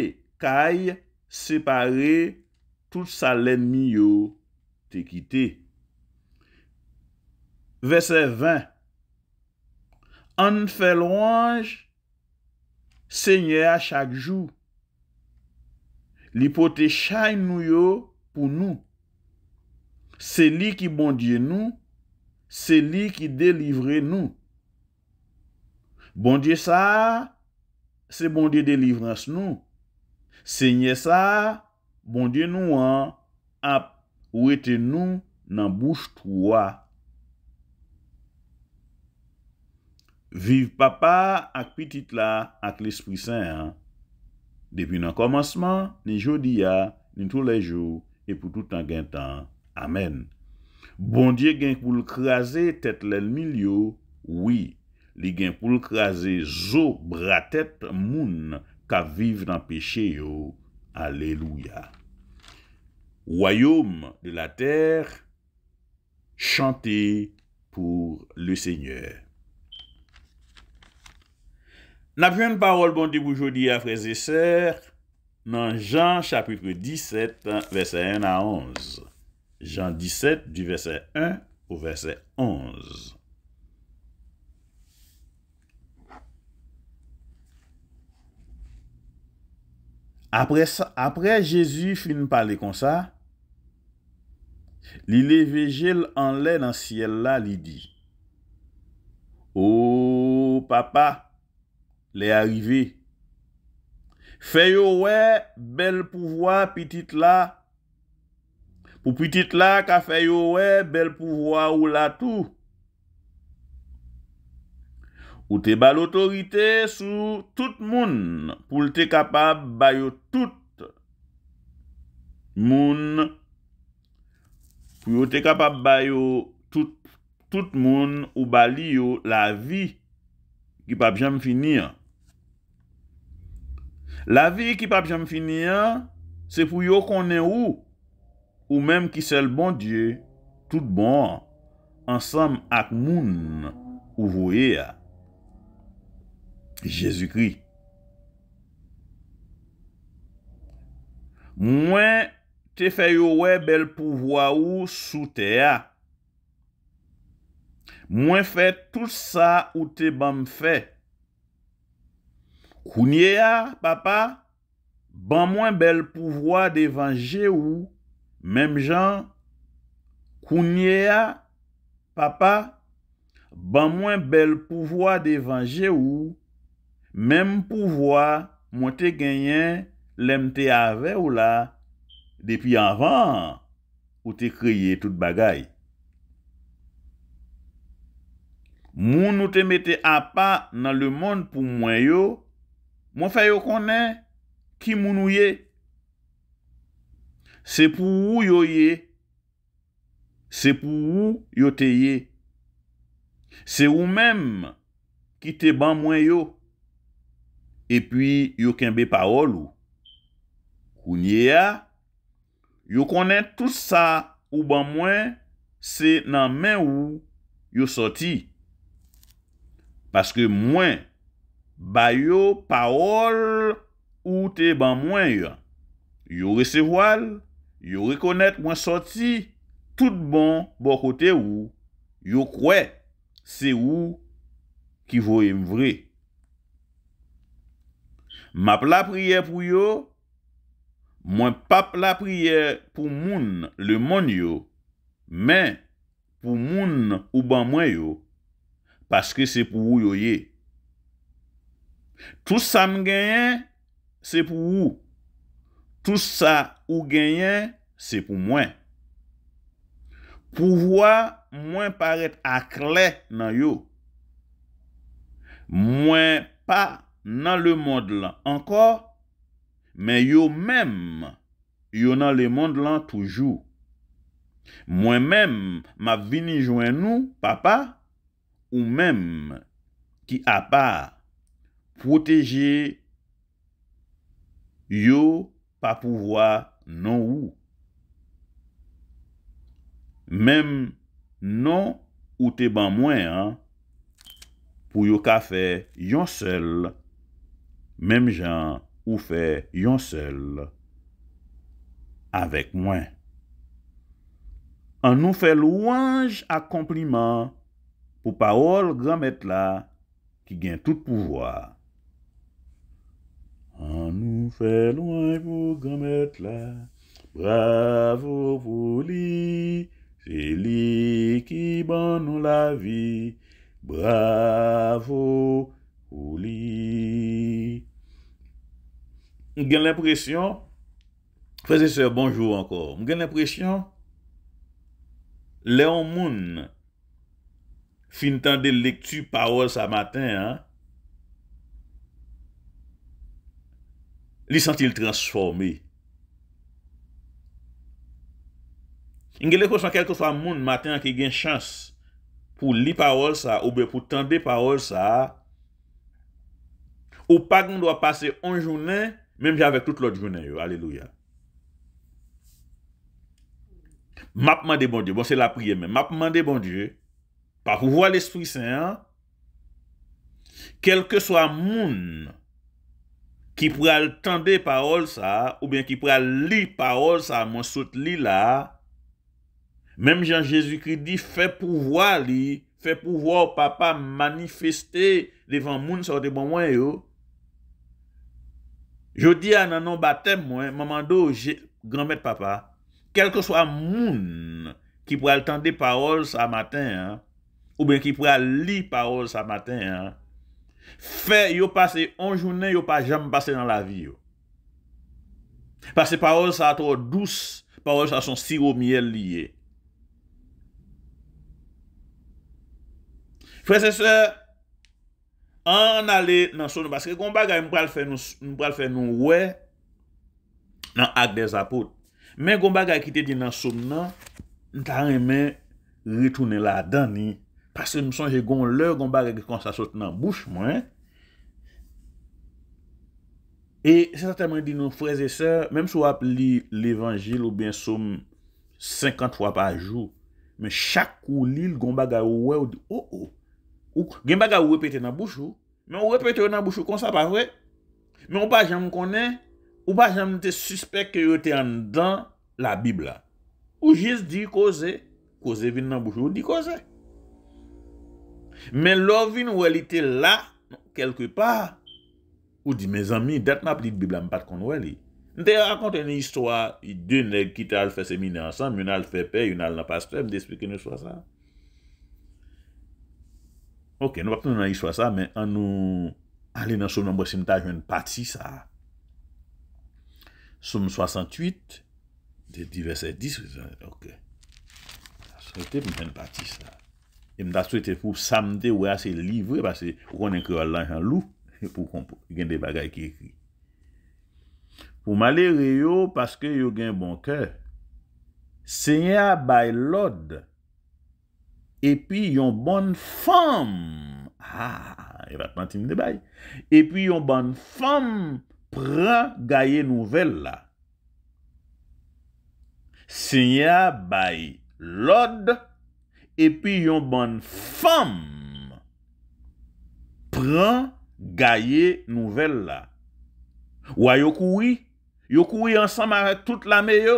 kaj separe tout sa len mi yo te kite. Vese 20 An fè louange Se nye a chak jou Li pote chay nou yo pou nou Se li ki bondye nou Se li ki delivre nou Bondye sa Se bondye delivrans nou Se nye sa Bondye nou an Ap wete nou nan boujt wwa Viv papa ak pitit la ak l'Espri Saint. Depi nan komanseman, ni jodi ya, ni tou laj yo, e pou toutan gen tan. Amen. Bon die gen pou l'kaze tet lel mil yo, oui, li gen pou l'kaze zo bratet moun, ka viv nan peche yo. Aleluya. Wayom de la ter, chante pou le seigneur. N apjoun parol bon di bou jodi a freze ser, nan jan chapitre 17, verse 1 a 11. Jan 17, du verse 1 au verse 11. Apre jesu fin pale kon sa, li leve jel an le nan siel la li di. O oh, papa! Le arrivé. Fè yo wè bel pouvoi pitit la. Pou pitit la ka fè yo wè bel pouvoi ou la tou. Ou te bal otorite sou tout moun. Poul te kapab bayo tout. Moun. Poul te kapab bayo tout. Tout moun ou bali yo la vi. Ki pa bjam finir. La vi ki pa pjam finia, se pou yo konen ou, ou menm ki sel bon die, tout bon, ansam ak moun, ou vouye ya. Jezu kri. Mwen te fe yo we bel pouvoa ou sou te ya. Mwen fe tout sa ou te bam fe. Kounye a, papa, ban mwen bel pouvoi devan je ou, menm jan, kounye a, papa, ban mwen bel pouvoi devan je ou, menm pouvoi mwen te genyen lem te ave ou la, depi avan ou te kriye tout bagay. Moun ou te mette apa nan le moun pou mwen yo, Mwen fè yo konen ki moun ou ye. Se pou ou yo ye. Se pou ou yo te ye. Se ou menm ki te ban mwen yo. E pi yo kenbe paol ou. Kounye ya. Yo konen tout sa ou ban mwen. Se nan menm ou yo soti. Paske mwen. ba yo parol ou te ban mwen yo. Yo resewal, yo rekonet mwen soti, tout bon bo kote ou, yo kwe se ou ki vo im vre. Ma pla priye pou yo, mwen pa pla priye pou moun le moun yo, men pou moun ou ban mwen yo, paske se pou yo yo ye. Tous sa m genyen, se pou wou. Tous sa ou genyen, se pou mwen. Pou wouwa mwen paret akle nan yo. Mwen pa nan le mond lan ankor, men yo menm yo nan le mond lan toujou. Mwen menm ma vini jwen nou, papa, ou menm ki apar. proteje yo pa pouvoi non ou. Mem non ou te ban mwen, pou yo ka fe yon sel, mem jan ou fe yon sel avek mwen. An nou fe louange a kompliment pou pa oul gram et la ki gen tout pouvoi An nou fè louan pou gomèt la. Bravo pou li. Fè li ki ban nou la vi. Bravo pou li. Mwen gen l'impresyon, fè se se bonjou ankor, mwen gen l'impresyon, leon moun, fin tan de lèktu parol sa maten, an, li sentil transforme. In gen le kousan, kelke so a moun maten an ki gen chans pou li parol sa, ou be pou tende parol sa, ou pa goun do a pase an jounen, menm javek tout l'ot jounen yo, aleluya. Mapman de bon die, bon se la priye men, mapman de bon die, pa pou vwa l'espri seyan, kelke so a moun ki pou al tende parol sa, ou bien ki pou al li parol sa, monsot li la, mem Jean-Jésus-Christ di, fe pouvoi li, fe pouvoi ou papa manifesté devan moun sa de bon mwen yo. Je di an nanon batem mwen, maman do, grambet papa, kelke so a moun, ki pou al tende parol sa maten, ou bien ki pou al li parol sa maten, an, Fè yo pase, an jounen yo pa jam pase nan la vi yo. Pase parol sa ator dous, parol sa son siro miel liye. Fè se se, an ale nan son nou, paske gomba ga yon pral fè nou wè nan ak de zapot. Men gomba ga yon kite di nan son nan, nan ta remen ritounen la dan ni. Pase msonje gon lè, Gon baga gè kon sa sote nan bouch mwen. E, sè sa temè di nou freze sè, Mèm sou ap li l'Evangil, Ou bèn soum 50 fwa pa jou, Mè chak ou li l'gon baga ou wè, Ou di, oh oh, Ou gen baga ou wè pète nan bouch ou, Mè ou wè pète nan bouch ou, Kon sa pa vwè, Mè ou pa jèm konè, Ou pa jèm te suspect ke yo te an dan, La Bibla. Ou jès di ko zè, Ko zè vin nan bouch ou, Ou di ko zè. Men lovi nou weli te la, kelke pa, ou di, me zami, det m ap li di Biblia m pat kon weli. N dey akonte ni histwa, di nou ne kita al fese mi ne ansan, mi nan al fepe, mi nan al napaste, m dey spi ke nou swa sa. Ok, nou bakte nou nan histwa sa, men an nou, ali nan sou nambwa simtaj, men pati sa. Soum 68, dey diversè dis, ok, sa te m men pati sa. Mda sou ete pou samde wè ase livre Pase pou konen kre lan jan lou Pou kon gen de bagay ki ekri Pou male re yo Pase ke yo gen bon kè Senya bay lod Epi yon bon fom Haa Epi yon bon fom Pran gaye nouvel la Senya bay lod Senya bay lod epi yon ban fèm, pran gaye nouvel la. Ouwa yon koui, yon koui ansan marè tout la me yo,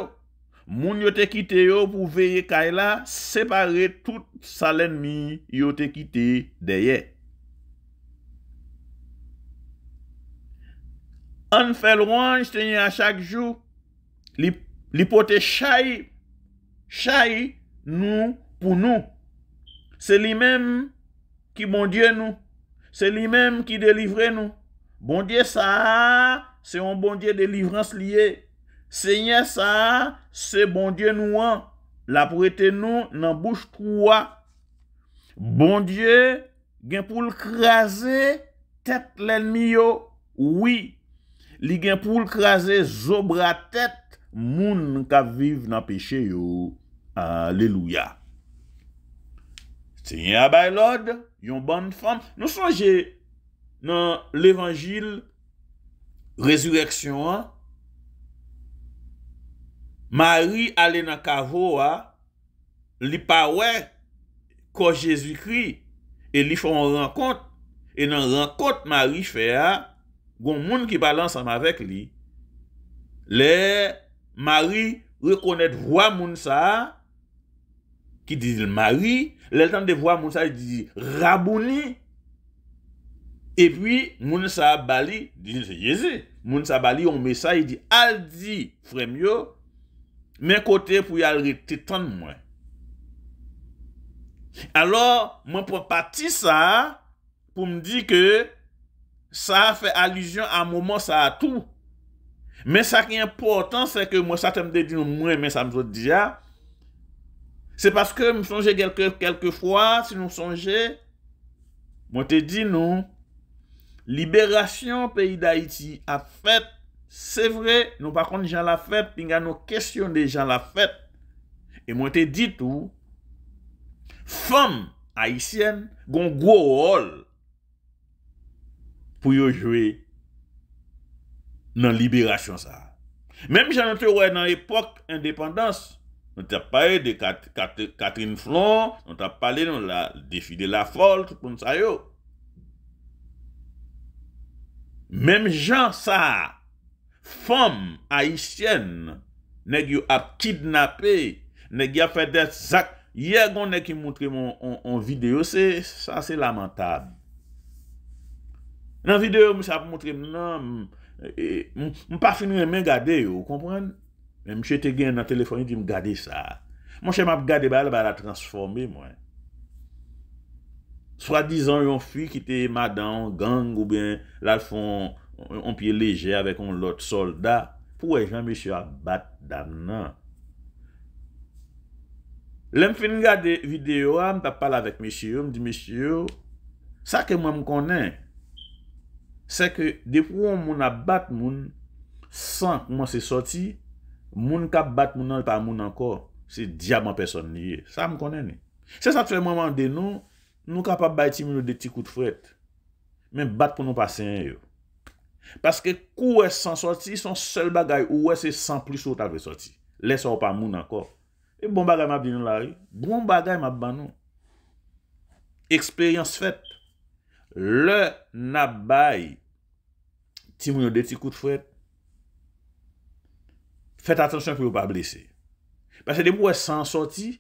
moun yo te kite yo pou veye kaila, separe tout salen mi yo te kite deye. An fèl wang, jtenye a chak jou, li pote chayi, chayi nou fèm, Pou nou, se li mem ki bondye nou, se li mem ki delivre nou, bondye sa, se yon bondye delivrans liye, se nye sa, se bondye nou an, la prete nou nan bouche kouwa, bondye gen pou l kreze tet l enmi yo, oui, li gen pou l kreze zo bra tet moun ka vive nan peche yo, aleluya. Se yon abay lode, yon ban fom. Nou son jè nan l'Evangil, rezureksyon an, Mari ale nan kavou an, li pawe, ko Jésus-Kri, e li fon renkont, e nan renkont Mari fè an, goun moun ki balansan mavek li, le Mari rekonèt vwa moun sa, ki dizil Mari, Lè tan de vwa moun sa yi di, rabouni. E pwi, moun sa bali, di yon se yezi. Moun sa bali yon me sa yi di, al di fremyo. Men kote pou yal re titan mwen. Alors, mwen pou pati sa, pou mdi ke, sa fe alijyon an mouman sa a tou. Men sa ki important se ke mwen sa tem de di nou mwen men sa mzot di ya, se paske m sonje kelke fwa, se nou sonje, mwen te di nou, liberasyon peyi da iti a fèt, se vre, nou bakon jan la fèt, pinga nou kestyon de jan la fèt, e mwen te di tou, fèm aisyen, goun gwo ouol, pou yo jwe nan liberasyon sa. Mem jan an te wè nan epok independans, On te ap pale de Catherine Flon, on te ap pale de la défi de la fol, tout pon sa yo. Mèm jan sa, fòm aïsyen, neg yo ap kidnapé, neg yo ap fèdèzak, ye gon ne ki mwotre mon videyo se, sa se lamentab. Nan videyo mwotre, mwou pa finre mè gade yo, ou komprenne? Mwen mwen chete gen nan telefon yon di mwen gade sa. Mwen chet mwen gade ba, yon ba la transforme mwen. So a dizan yon fi ki te madan, gang ou ben non? la fon, yon piye leje avek yon lot solda. Pou e jman mwen chete bat dam nan. Lè mwen fin gade videyo a, mwen ta pala avek mwen chete, mwen di mwen chete, sa ke mwen mwen konen, sa ke de pou mwen a bat mwen san mwen se soti, Moun ka bat moun nan yon pa moun anko, se diya man person niye. Sa m konen e. Se sa tfe moun man de nou, nou ka pa bay timoun yo de ti kout fwet. Men bat pou nou pa senye yo. Paske kou wè san sorti, son sol bagay wè se san plus wot avè sorti. Lè sor pa moun anko. E bon bagay mab di nou la re. Bon bagay mab ban nou. Eksperyans fwet. Le na bay timoun yo de ti kout fwet. Fete atensyon pou ou pa blese. Pase de pou wè s'en soti,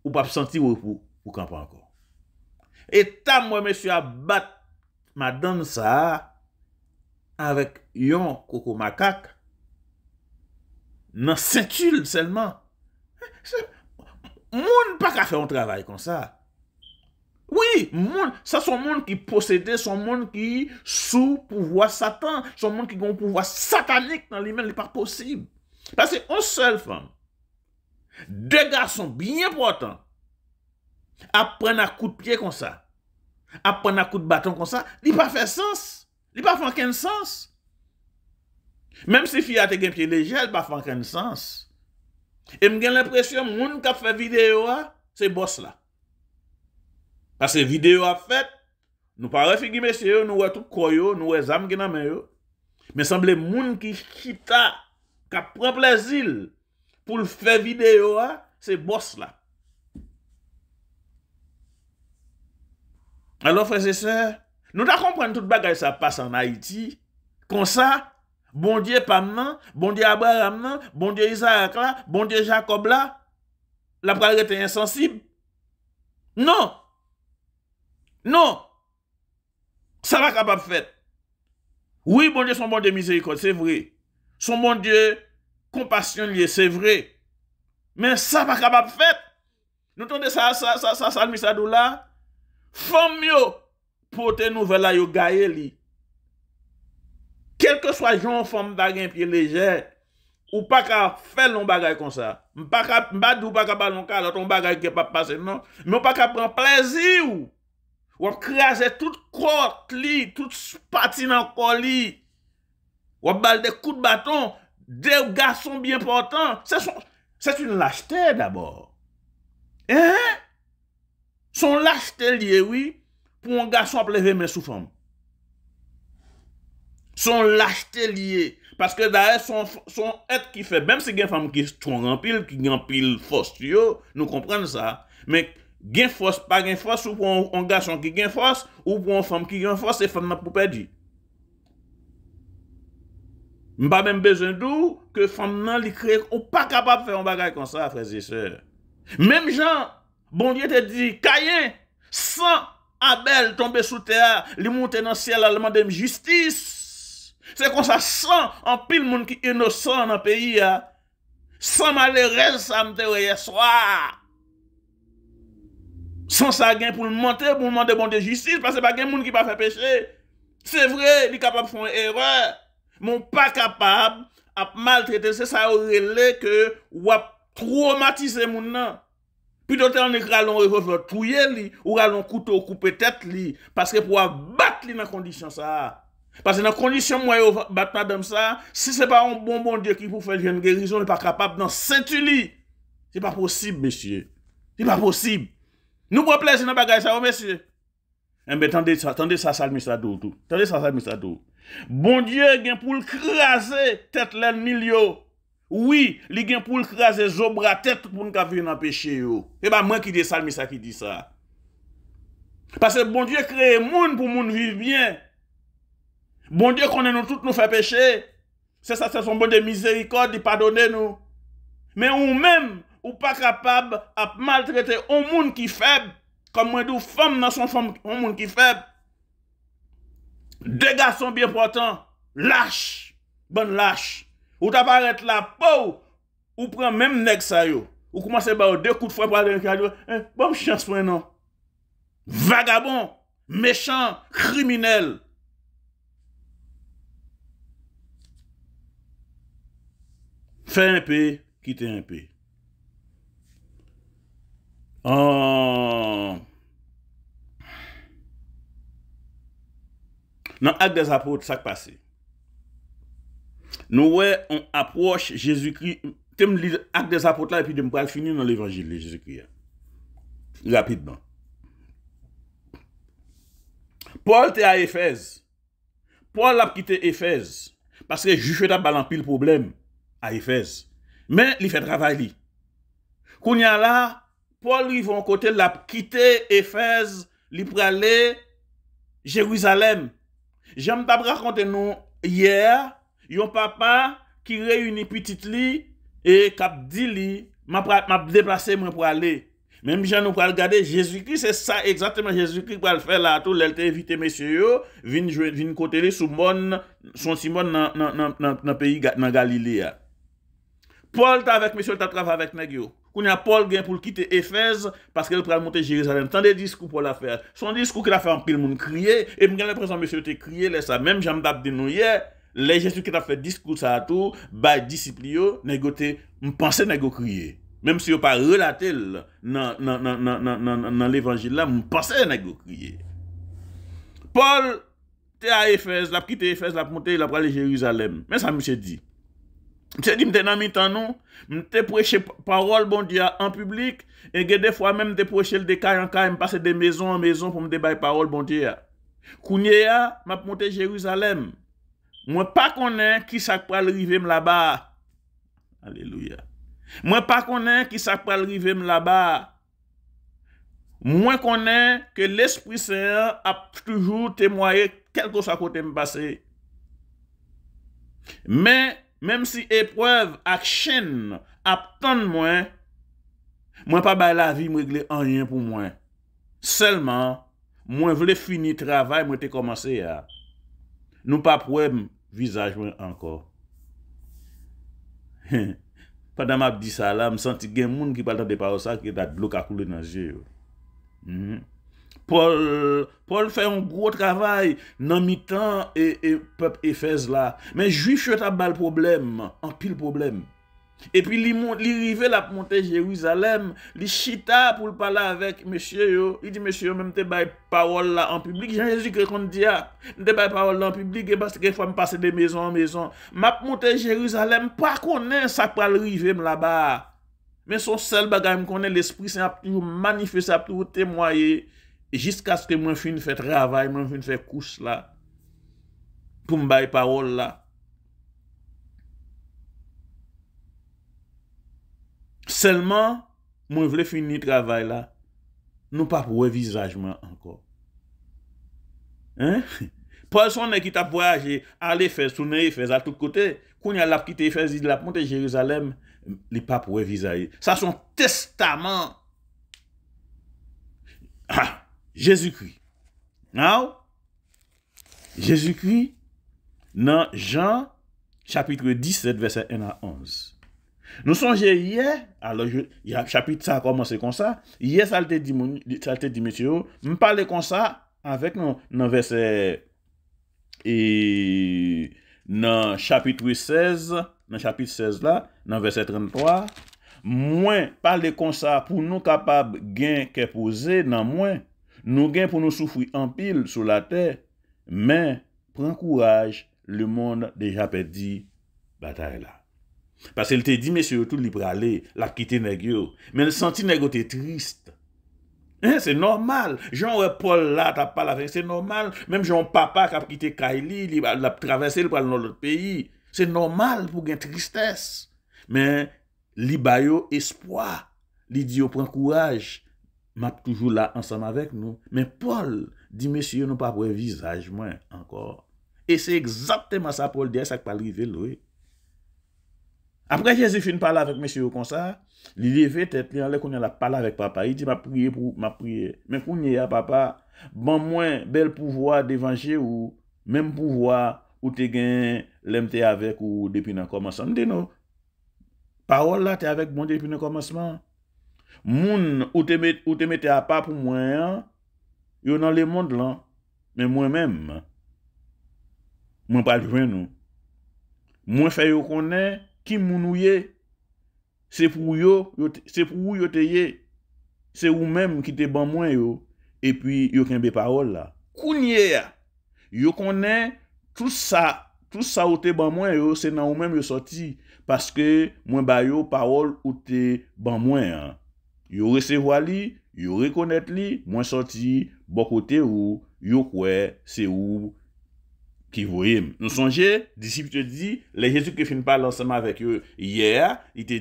ou pa p'senti ou kan pa ankon. Et ta mwen mè s'y abat madan sa avèk yon koko makak nan s'entule selman. Moun pa ka fè an travay kon sa. Oui, moun. Sa son moun ki posede, son moun ki sou pou wè satan, son moun ki pou wè satanik nan li men li par posib. Pase yon sel fam, de gar son byen portan, ap pren a kou de pye kon sa, ap pren a kou de baton kon sa, li pa fè sens, li pa fè anken sens. Mem se fi a te gen pye lejè, li pa fè anken sens. E m gen l'impression, moun ka fè videyo a, se bos la. Pase videyo a fèt, nou pa refi gime se yo, nou wè tou koyo, nou wè zam gen ame yo, men semble moun ki chitak Ka pre plezil pou l fè videyo a, se bòs la. Alo, freze sè, nou da kompren tout bagay sa pas an Haiti, kon sa, bondye Pamman, bondye Abrahamman, bondye Isaac la, bondye Jacob la, la prele te insensib. Non, non, sa la kabab fèt. Oui, bondye son bondye mizerikote, se vreye. Son moun die, kompasyon liye, se vre. Men sa pa kapap fet. Nou ton de sa salmi sa dou la. Fom yo, pote nou vela yo gaye li. Kelke swa joun fom bagen piye leje, ou pa ka fè loun bagay kon sa. M pa ka badou, pa ka balon ka, loton bagay ke pap pase, nan. M yo pa ka pren plezi ou. Wap krease tout kote li, tout pati nan kote li. Wap bal de kou de baton, de ou gason bi important, se son, se son lachete d'abord. Eh, eh, son lachete liye, oui, pou an gason ap leve men sou fam. Son lachete liye, parce que dahè, son, son et ki fe, bem se gen fam ki ton rampil, ki rampil fost yo, nou komprenne sa, men gen fost, pa gen fost, ou pou an gason ki gen fost, ou pou an fam ki gen fost, se fam ap pou pedi. Mba men bezon dou ke fam nan li krek ou pa kapap fè yon bagay kon sa, frezi sè. Mem jan, bondye te di, kayen, san Abel tombe sou tè a li moun tè nan sè lalman dèm justice. Se kon sa san an pil moun ki inosan nan peyi a. San malè rez sam te wè yè swa. San sa gen pou moun mante, pou moun mante bondè justice, pa se bagè moun ki pa fè pechè. Se vre, li kapap fè yon erre. moun pa kapab ap mal tete se sa yo rele ke wap traumatize moun nan. Pi do tel an ek ralon revo vatouye li, ou ralon koute ou koupe tete li, paske pou wap bat li nan kondisyon sa. Paske nan kondisyon mwen yo bat nan dam sa, se se pa an bon bon diyo ki pou fe jen gerizon, moun pa kapab nan sentu li. Ti pa posib, mesye. Ti pa posib. Nou pou ap le se nan bagay sa yo, mesye. Mbe tande sa salmisadou tou. Tande sa salmisadou. Bon die gen pou l krasè tèt lè nil yo. Ouwi, li gen pou l krasè zo bra tèt pou n ka vir nan peche yo. E eh ba mwen ki di salmisadou ki di sa. Pase bon die kreye moun pou moun viv bien. Bon die konen nou tout nou fè peche. Se sa se son bon de mizerikò di padone nou. Men ou mèm ou pa kapab ap maltrete ou moun ki feb. Kwa mwen dou fom nan son fom moun ki feb. Dega son biye pratan. Lash. Bon lash. Ou ta paret la pou. Ou pren menm neg sayo. Ou kouman se ba ou dekout fwen pwa den kya. Bon chans fwen nan. Vagabon. Mechant. Kriminel. Fè en pe. Kite en pe. An... nan ak des apote sak pase. Nou we, an aproche, jesu kri, tem li ak des apote la, epi dem pral fini nan l'evangile jesu kri ya. Rapidman. Paul te a Efez. Paul ap kite Efez. Pase jushet ap balampi l problem a Efez. Men li fet ravay li. Koun ya la, Paul li van kote l ap kite Efez, li pral le Jeruzalem. Jèm tab rakante nou yèr, yon papa ki reyouni pitit li, e kap di li, map deplase mwen pou alè. Mèm jèm nou pou al gade, Jésus-Christ, se sa, exatèmè Jésus-Christ pou al fè la tou, lèl te evite mèsyè yo, vin kote li sou mon, son Simon nan peyi, nan Galilea. Paul ta avèk mèsyè yo, ta trav avèk mègyo. Koun ya Paul gen pou l'kite Efez, paske lè pral monte Jerizalem. San lè disko pou l'afer. San disko ki l'afer anpil moun kriye, e mwen gen lè prezant mwen se yote kriye lè sa. Mèm jan mdap denou ye, lè jesu ki l'afer disko sa atou, bay disiplio, mwen panse yote kriye. Mèm se yote pa relate lè nan l'Evangile la, mwen panse yote kriye. Paul te a Efez, la pkite Efez, la pponte lè pral le Jerizalem. Mèm sa mwen se di, Se di mte nan mi tan nou, mte preche parol bon diya an publik, e gen defwa men mte preche l de kayan kayan, mpase de mezon an mezon pou mde bay parol bon diya. Kounye ya, m ap monte Jeruzalem. Mwen pa konen ki sak pa lrivem la ba. Aleluya. Mwen pa konen ki sak pa lrivem la ba. Mwen konen ke l espri seya ap toujou temoye kelko sa kote m pase. Men Mem si epwav ak chen ap ton mwen, mwen pa bay la vi mwen regle anjen pou mwen. Selman, mwen vle fini travay mwen te komanse ya. Nou pa pwem vizaj mwen anko. Padam ap di sa la, mwen santi gen moun ki palan de pa ou sa ki dat blok akoule nan zye yo. Hmm? Paul... Paul fè yon gro travay... Nan mi tan... E pep Efes la... Men ju fye ta bal problem... An pil problem... E pi li rive la p montè Jerusalem... Li chita pou l pala avèk... Mèsyè yo... I di mèsyè yo... Mèm te bay parol la an publik... Jèn jèzou kè kon di ya... Ah, Mèm te bay parol la an publik... E bas kè fwa m pasè de mezon an mezon... Ma p montè Jerusalem... Pa konè sa pal rive m la ba... Mè son sel baga m konè... L'esprit sè ap tou manifest... Ap tou temoye... Jisk aske mwen fin fè travay, mwen fin fè kous la. Pou mbay parol la. Selman, mwen vle fin ni travay la. Nou pap revizaj mwen anko. Hein? Paswane ki tap voyaje, ale fèz, soune fèz, al tout kote. Koun ya lap ki te fèz, id lap monte Jeruzalem, li pap revizaj. Sa son testament. Haf! Jezou kri. Nou, jezou kri nan jan chapitre 17, verset 1 a 11. Nou sonje ye, alo chapitre 5 a komanse kon sa, ye salte di metyo, m pale kon sa avèk nan verset e nan chapitre 16, nan chapitre 16 la, nan verset 33, mwen pale kon sa pou nou kapab gen ke pose nan mwen Nou gen pou nou soufri anpil sou la tè, men pren kouraj le moun deja pe di batare la. Pasè l te di, mè sè yo tout li pralè, l ap kite nè gyo, men l senti nè gyo te trist. Mè, sè normal, jan wè pol la tapal avè, sè normal, mèm jan wè papa kap kite kaili, li ap travesè li pralè lout lout peyi, sè normal pou gen tristès. Men, li bayo espoi, li di yo pren kouraj, Mat toujou la ansanm avek nou. Men Paul di mesye nou pa pou evizaj mwen ankor. E se exapte man sa Paul di asak pa li ve lo e. Apre Jezefine pala vek mesye ou konsa. Li ve te pli anle konye la pala vek papa. I di ma priye pou ma priye. Men konye ya papa. Ban mwen bel pouvoa devanje ou. Mem pouvoa ou te gen lemte avek ou depi nan komanseman. De nou. Pa ou la te avek bon depi nan komanseman. Moun ou te mete apa pou mwen, yo nan le moun lan, men mwen menm, mwen pa diwen nou, mwen fe yo konen ki moun ou ye, se pou ou yo te ye, se ou menm ki te ban mwen yo, e pi yo kenbe parol la. Koun ye ya, yo konen tout sa, tout sa ou te ban mwen yo, se nan ou menm yo soti, paske mwen ba yo parol ou te ban mwen ya. Yo resevwa li, yo rekonet li, mwen soti, bokote ou, yo kwe, se ou, ki voye. Nou sonje, disip te di, le Jezu ki finpale ansama vek yo yeya, di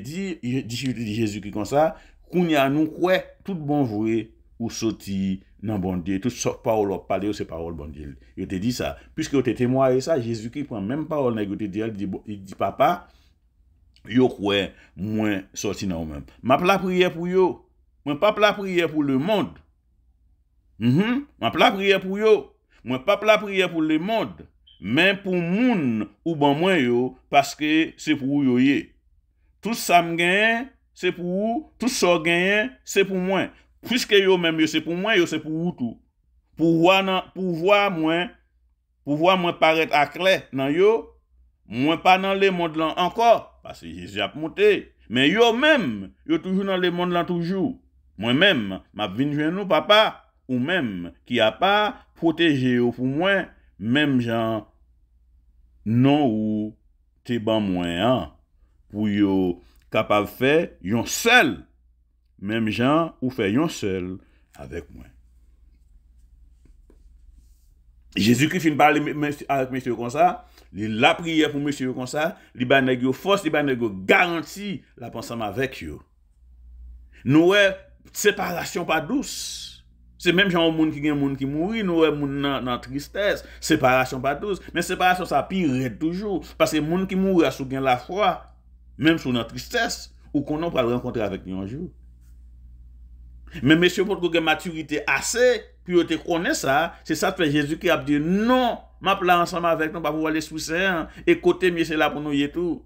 jesu ki konsa, kounya nou kwe, tout bon vwe ou soti nan bondye, tout pa ou lop pale ou se pa oul bondye. Yo te di sa. Piske yo te temwaye sa, jesu ki pon menm pa oul na gote di papa, Yo kwe mwen soti nan ou men. Ma pla priye pou yo. Mwen pa pla priye pou le moun. Mhm. Ma pla priye pou yo. Mwen pa pla priye pou le moun. Men pou moun ou ban mwen yo. Paske se pou yo ye. Tout sa mgenyen, se pou ou. Tout sa genyen, se pou mwen. Piske yo men, yo se pou mwen, yo se pou ou tou. Pou wwa nan, pou wwa mwen. Pou wwa mwen paret akle nan yo. Mwen pa nan le moun lan ankor. Asi Jezi ap monte, men yo menm, yo toujou nan le moun lan toujou. Mwen menm, ma vin jwen nou papa, ou menm, ki a pa proteje yo pou mwen, menm jan non ou te ban mwen an, pou yo kapav fe yon sel. Menm jan ou fe yon sel avèk mwen. Jezi ki fin pale an ak mèche yo kon sa, Li la priye pou monsye yo konsa Li ba negyo fos, li ba negyo garanti La pansama vek yo Nou we separasyon pa douz Se menm jan ou moun ki gen moun ki mouri Nou we moun nan tristez Separasyon pa douz Men separasyon sa pi red toujou Pase moun ki mouri a sou gen la fwa Menm sou nan tristez Ou konon pa renkontre avek yo anjou Menm monsye pot kou gen maturite ase Pi yo te kone sa Se sa te fe jesu ki abdiye nan map la ansanman vek nou pa pou wale sou seyan, e kote mwen se la pou nou ye tou.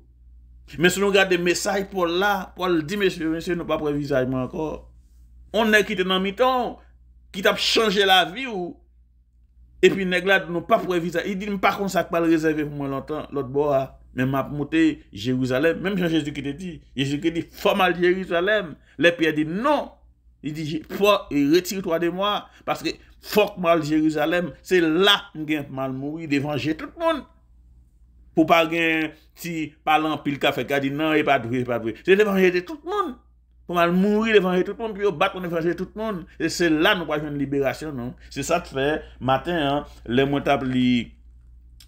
Mwen se nou gade de mesay pou la, pou al di mwen se, mwen se nou pa previsajman akor. On nek ki te nan mi ton, ki ta pou chanje la vi ou, e pi nek la nou pa previsajman. I di, mwen pa kon sak pa l rezeve pou mwen lantan, lot bo a, mwen map mote Jerusalem, mwen jen Jezou ki te di, Jezou ki te di, foma l Jerusalem, le pi a di, non! Il dit, retire toi de moi. Parce que, fuck mal Jérusalem. C'est là, nous gagne mal mourir, dévanger tout le monde. Pour pas gagne, si, parlant pile café, qui a dit, non, y'est pas dré, y'est pas dré. C'est dévanger tout le monde. Pour mal mourir, dévanger tout le monde. Puis, au baton, dévanger tout le monde. Et c'est là, nous gagne une libération, non. C'est ça, tu fais. Matin, le montable, il...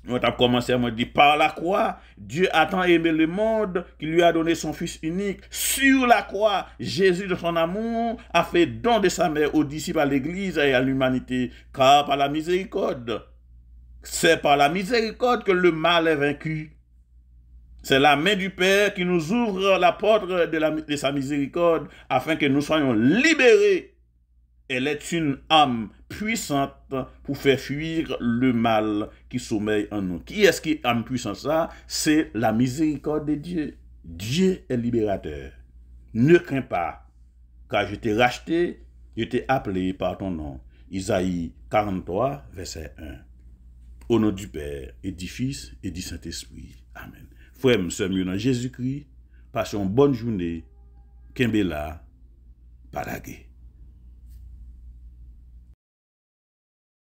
On a commencé à me dire, par la croix, Dieu a tant aimé le monde qu'il lui a donné son Fils unique. Sur la croix, Jésus, de son amour, a fait don de sa mère aux disciples, à l'Église et à l'humanité, car par la miséricorde, c'est par la miséricorde que le mal est vaincu. C'est la main du Père qui nous ouvre la porte de, de sa miséricorde afin que nous soyons libérés. Elle est une âme puissante pour faire fuir le mal qui sommeille en nous. Qui est-ce qui est en puissance ça C'est la miséricorde de Dieu. Dieu est libérateur. Ne crains pas, car je t'ai racheté, je t'ai appelé par ton nom. Isaïe 43, verset 1. Au nom du Père, et du Fils, et du Saint-Esprit. Amen. Frères, sœurs, mieux dans Jésus-Christ, passons une bonne journée. Kembela, Paraguay.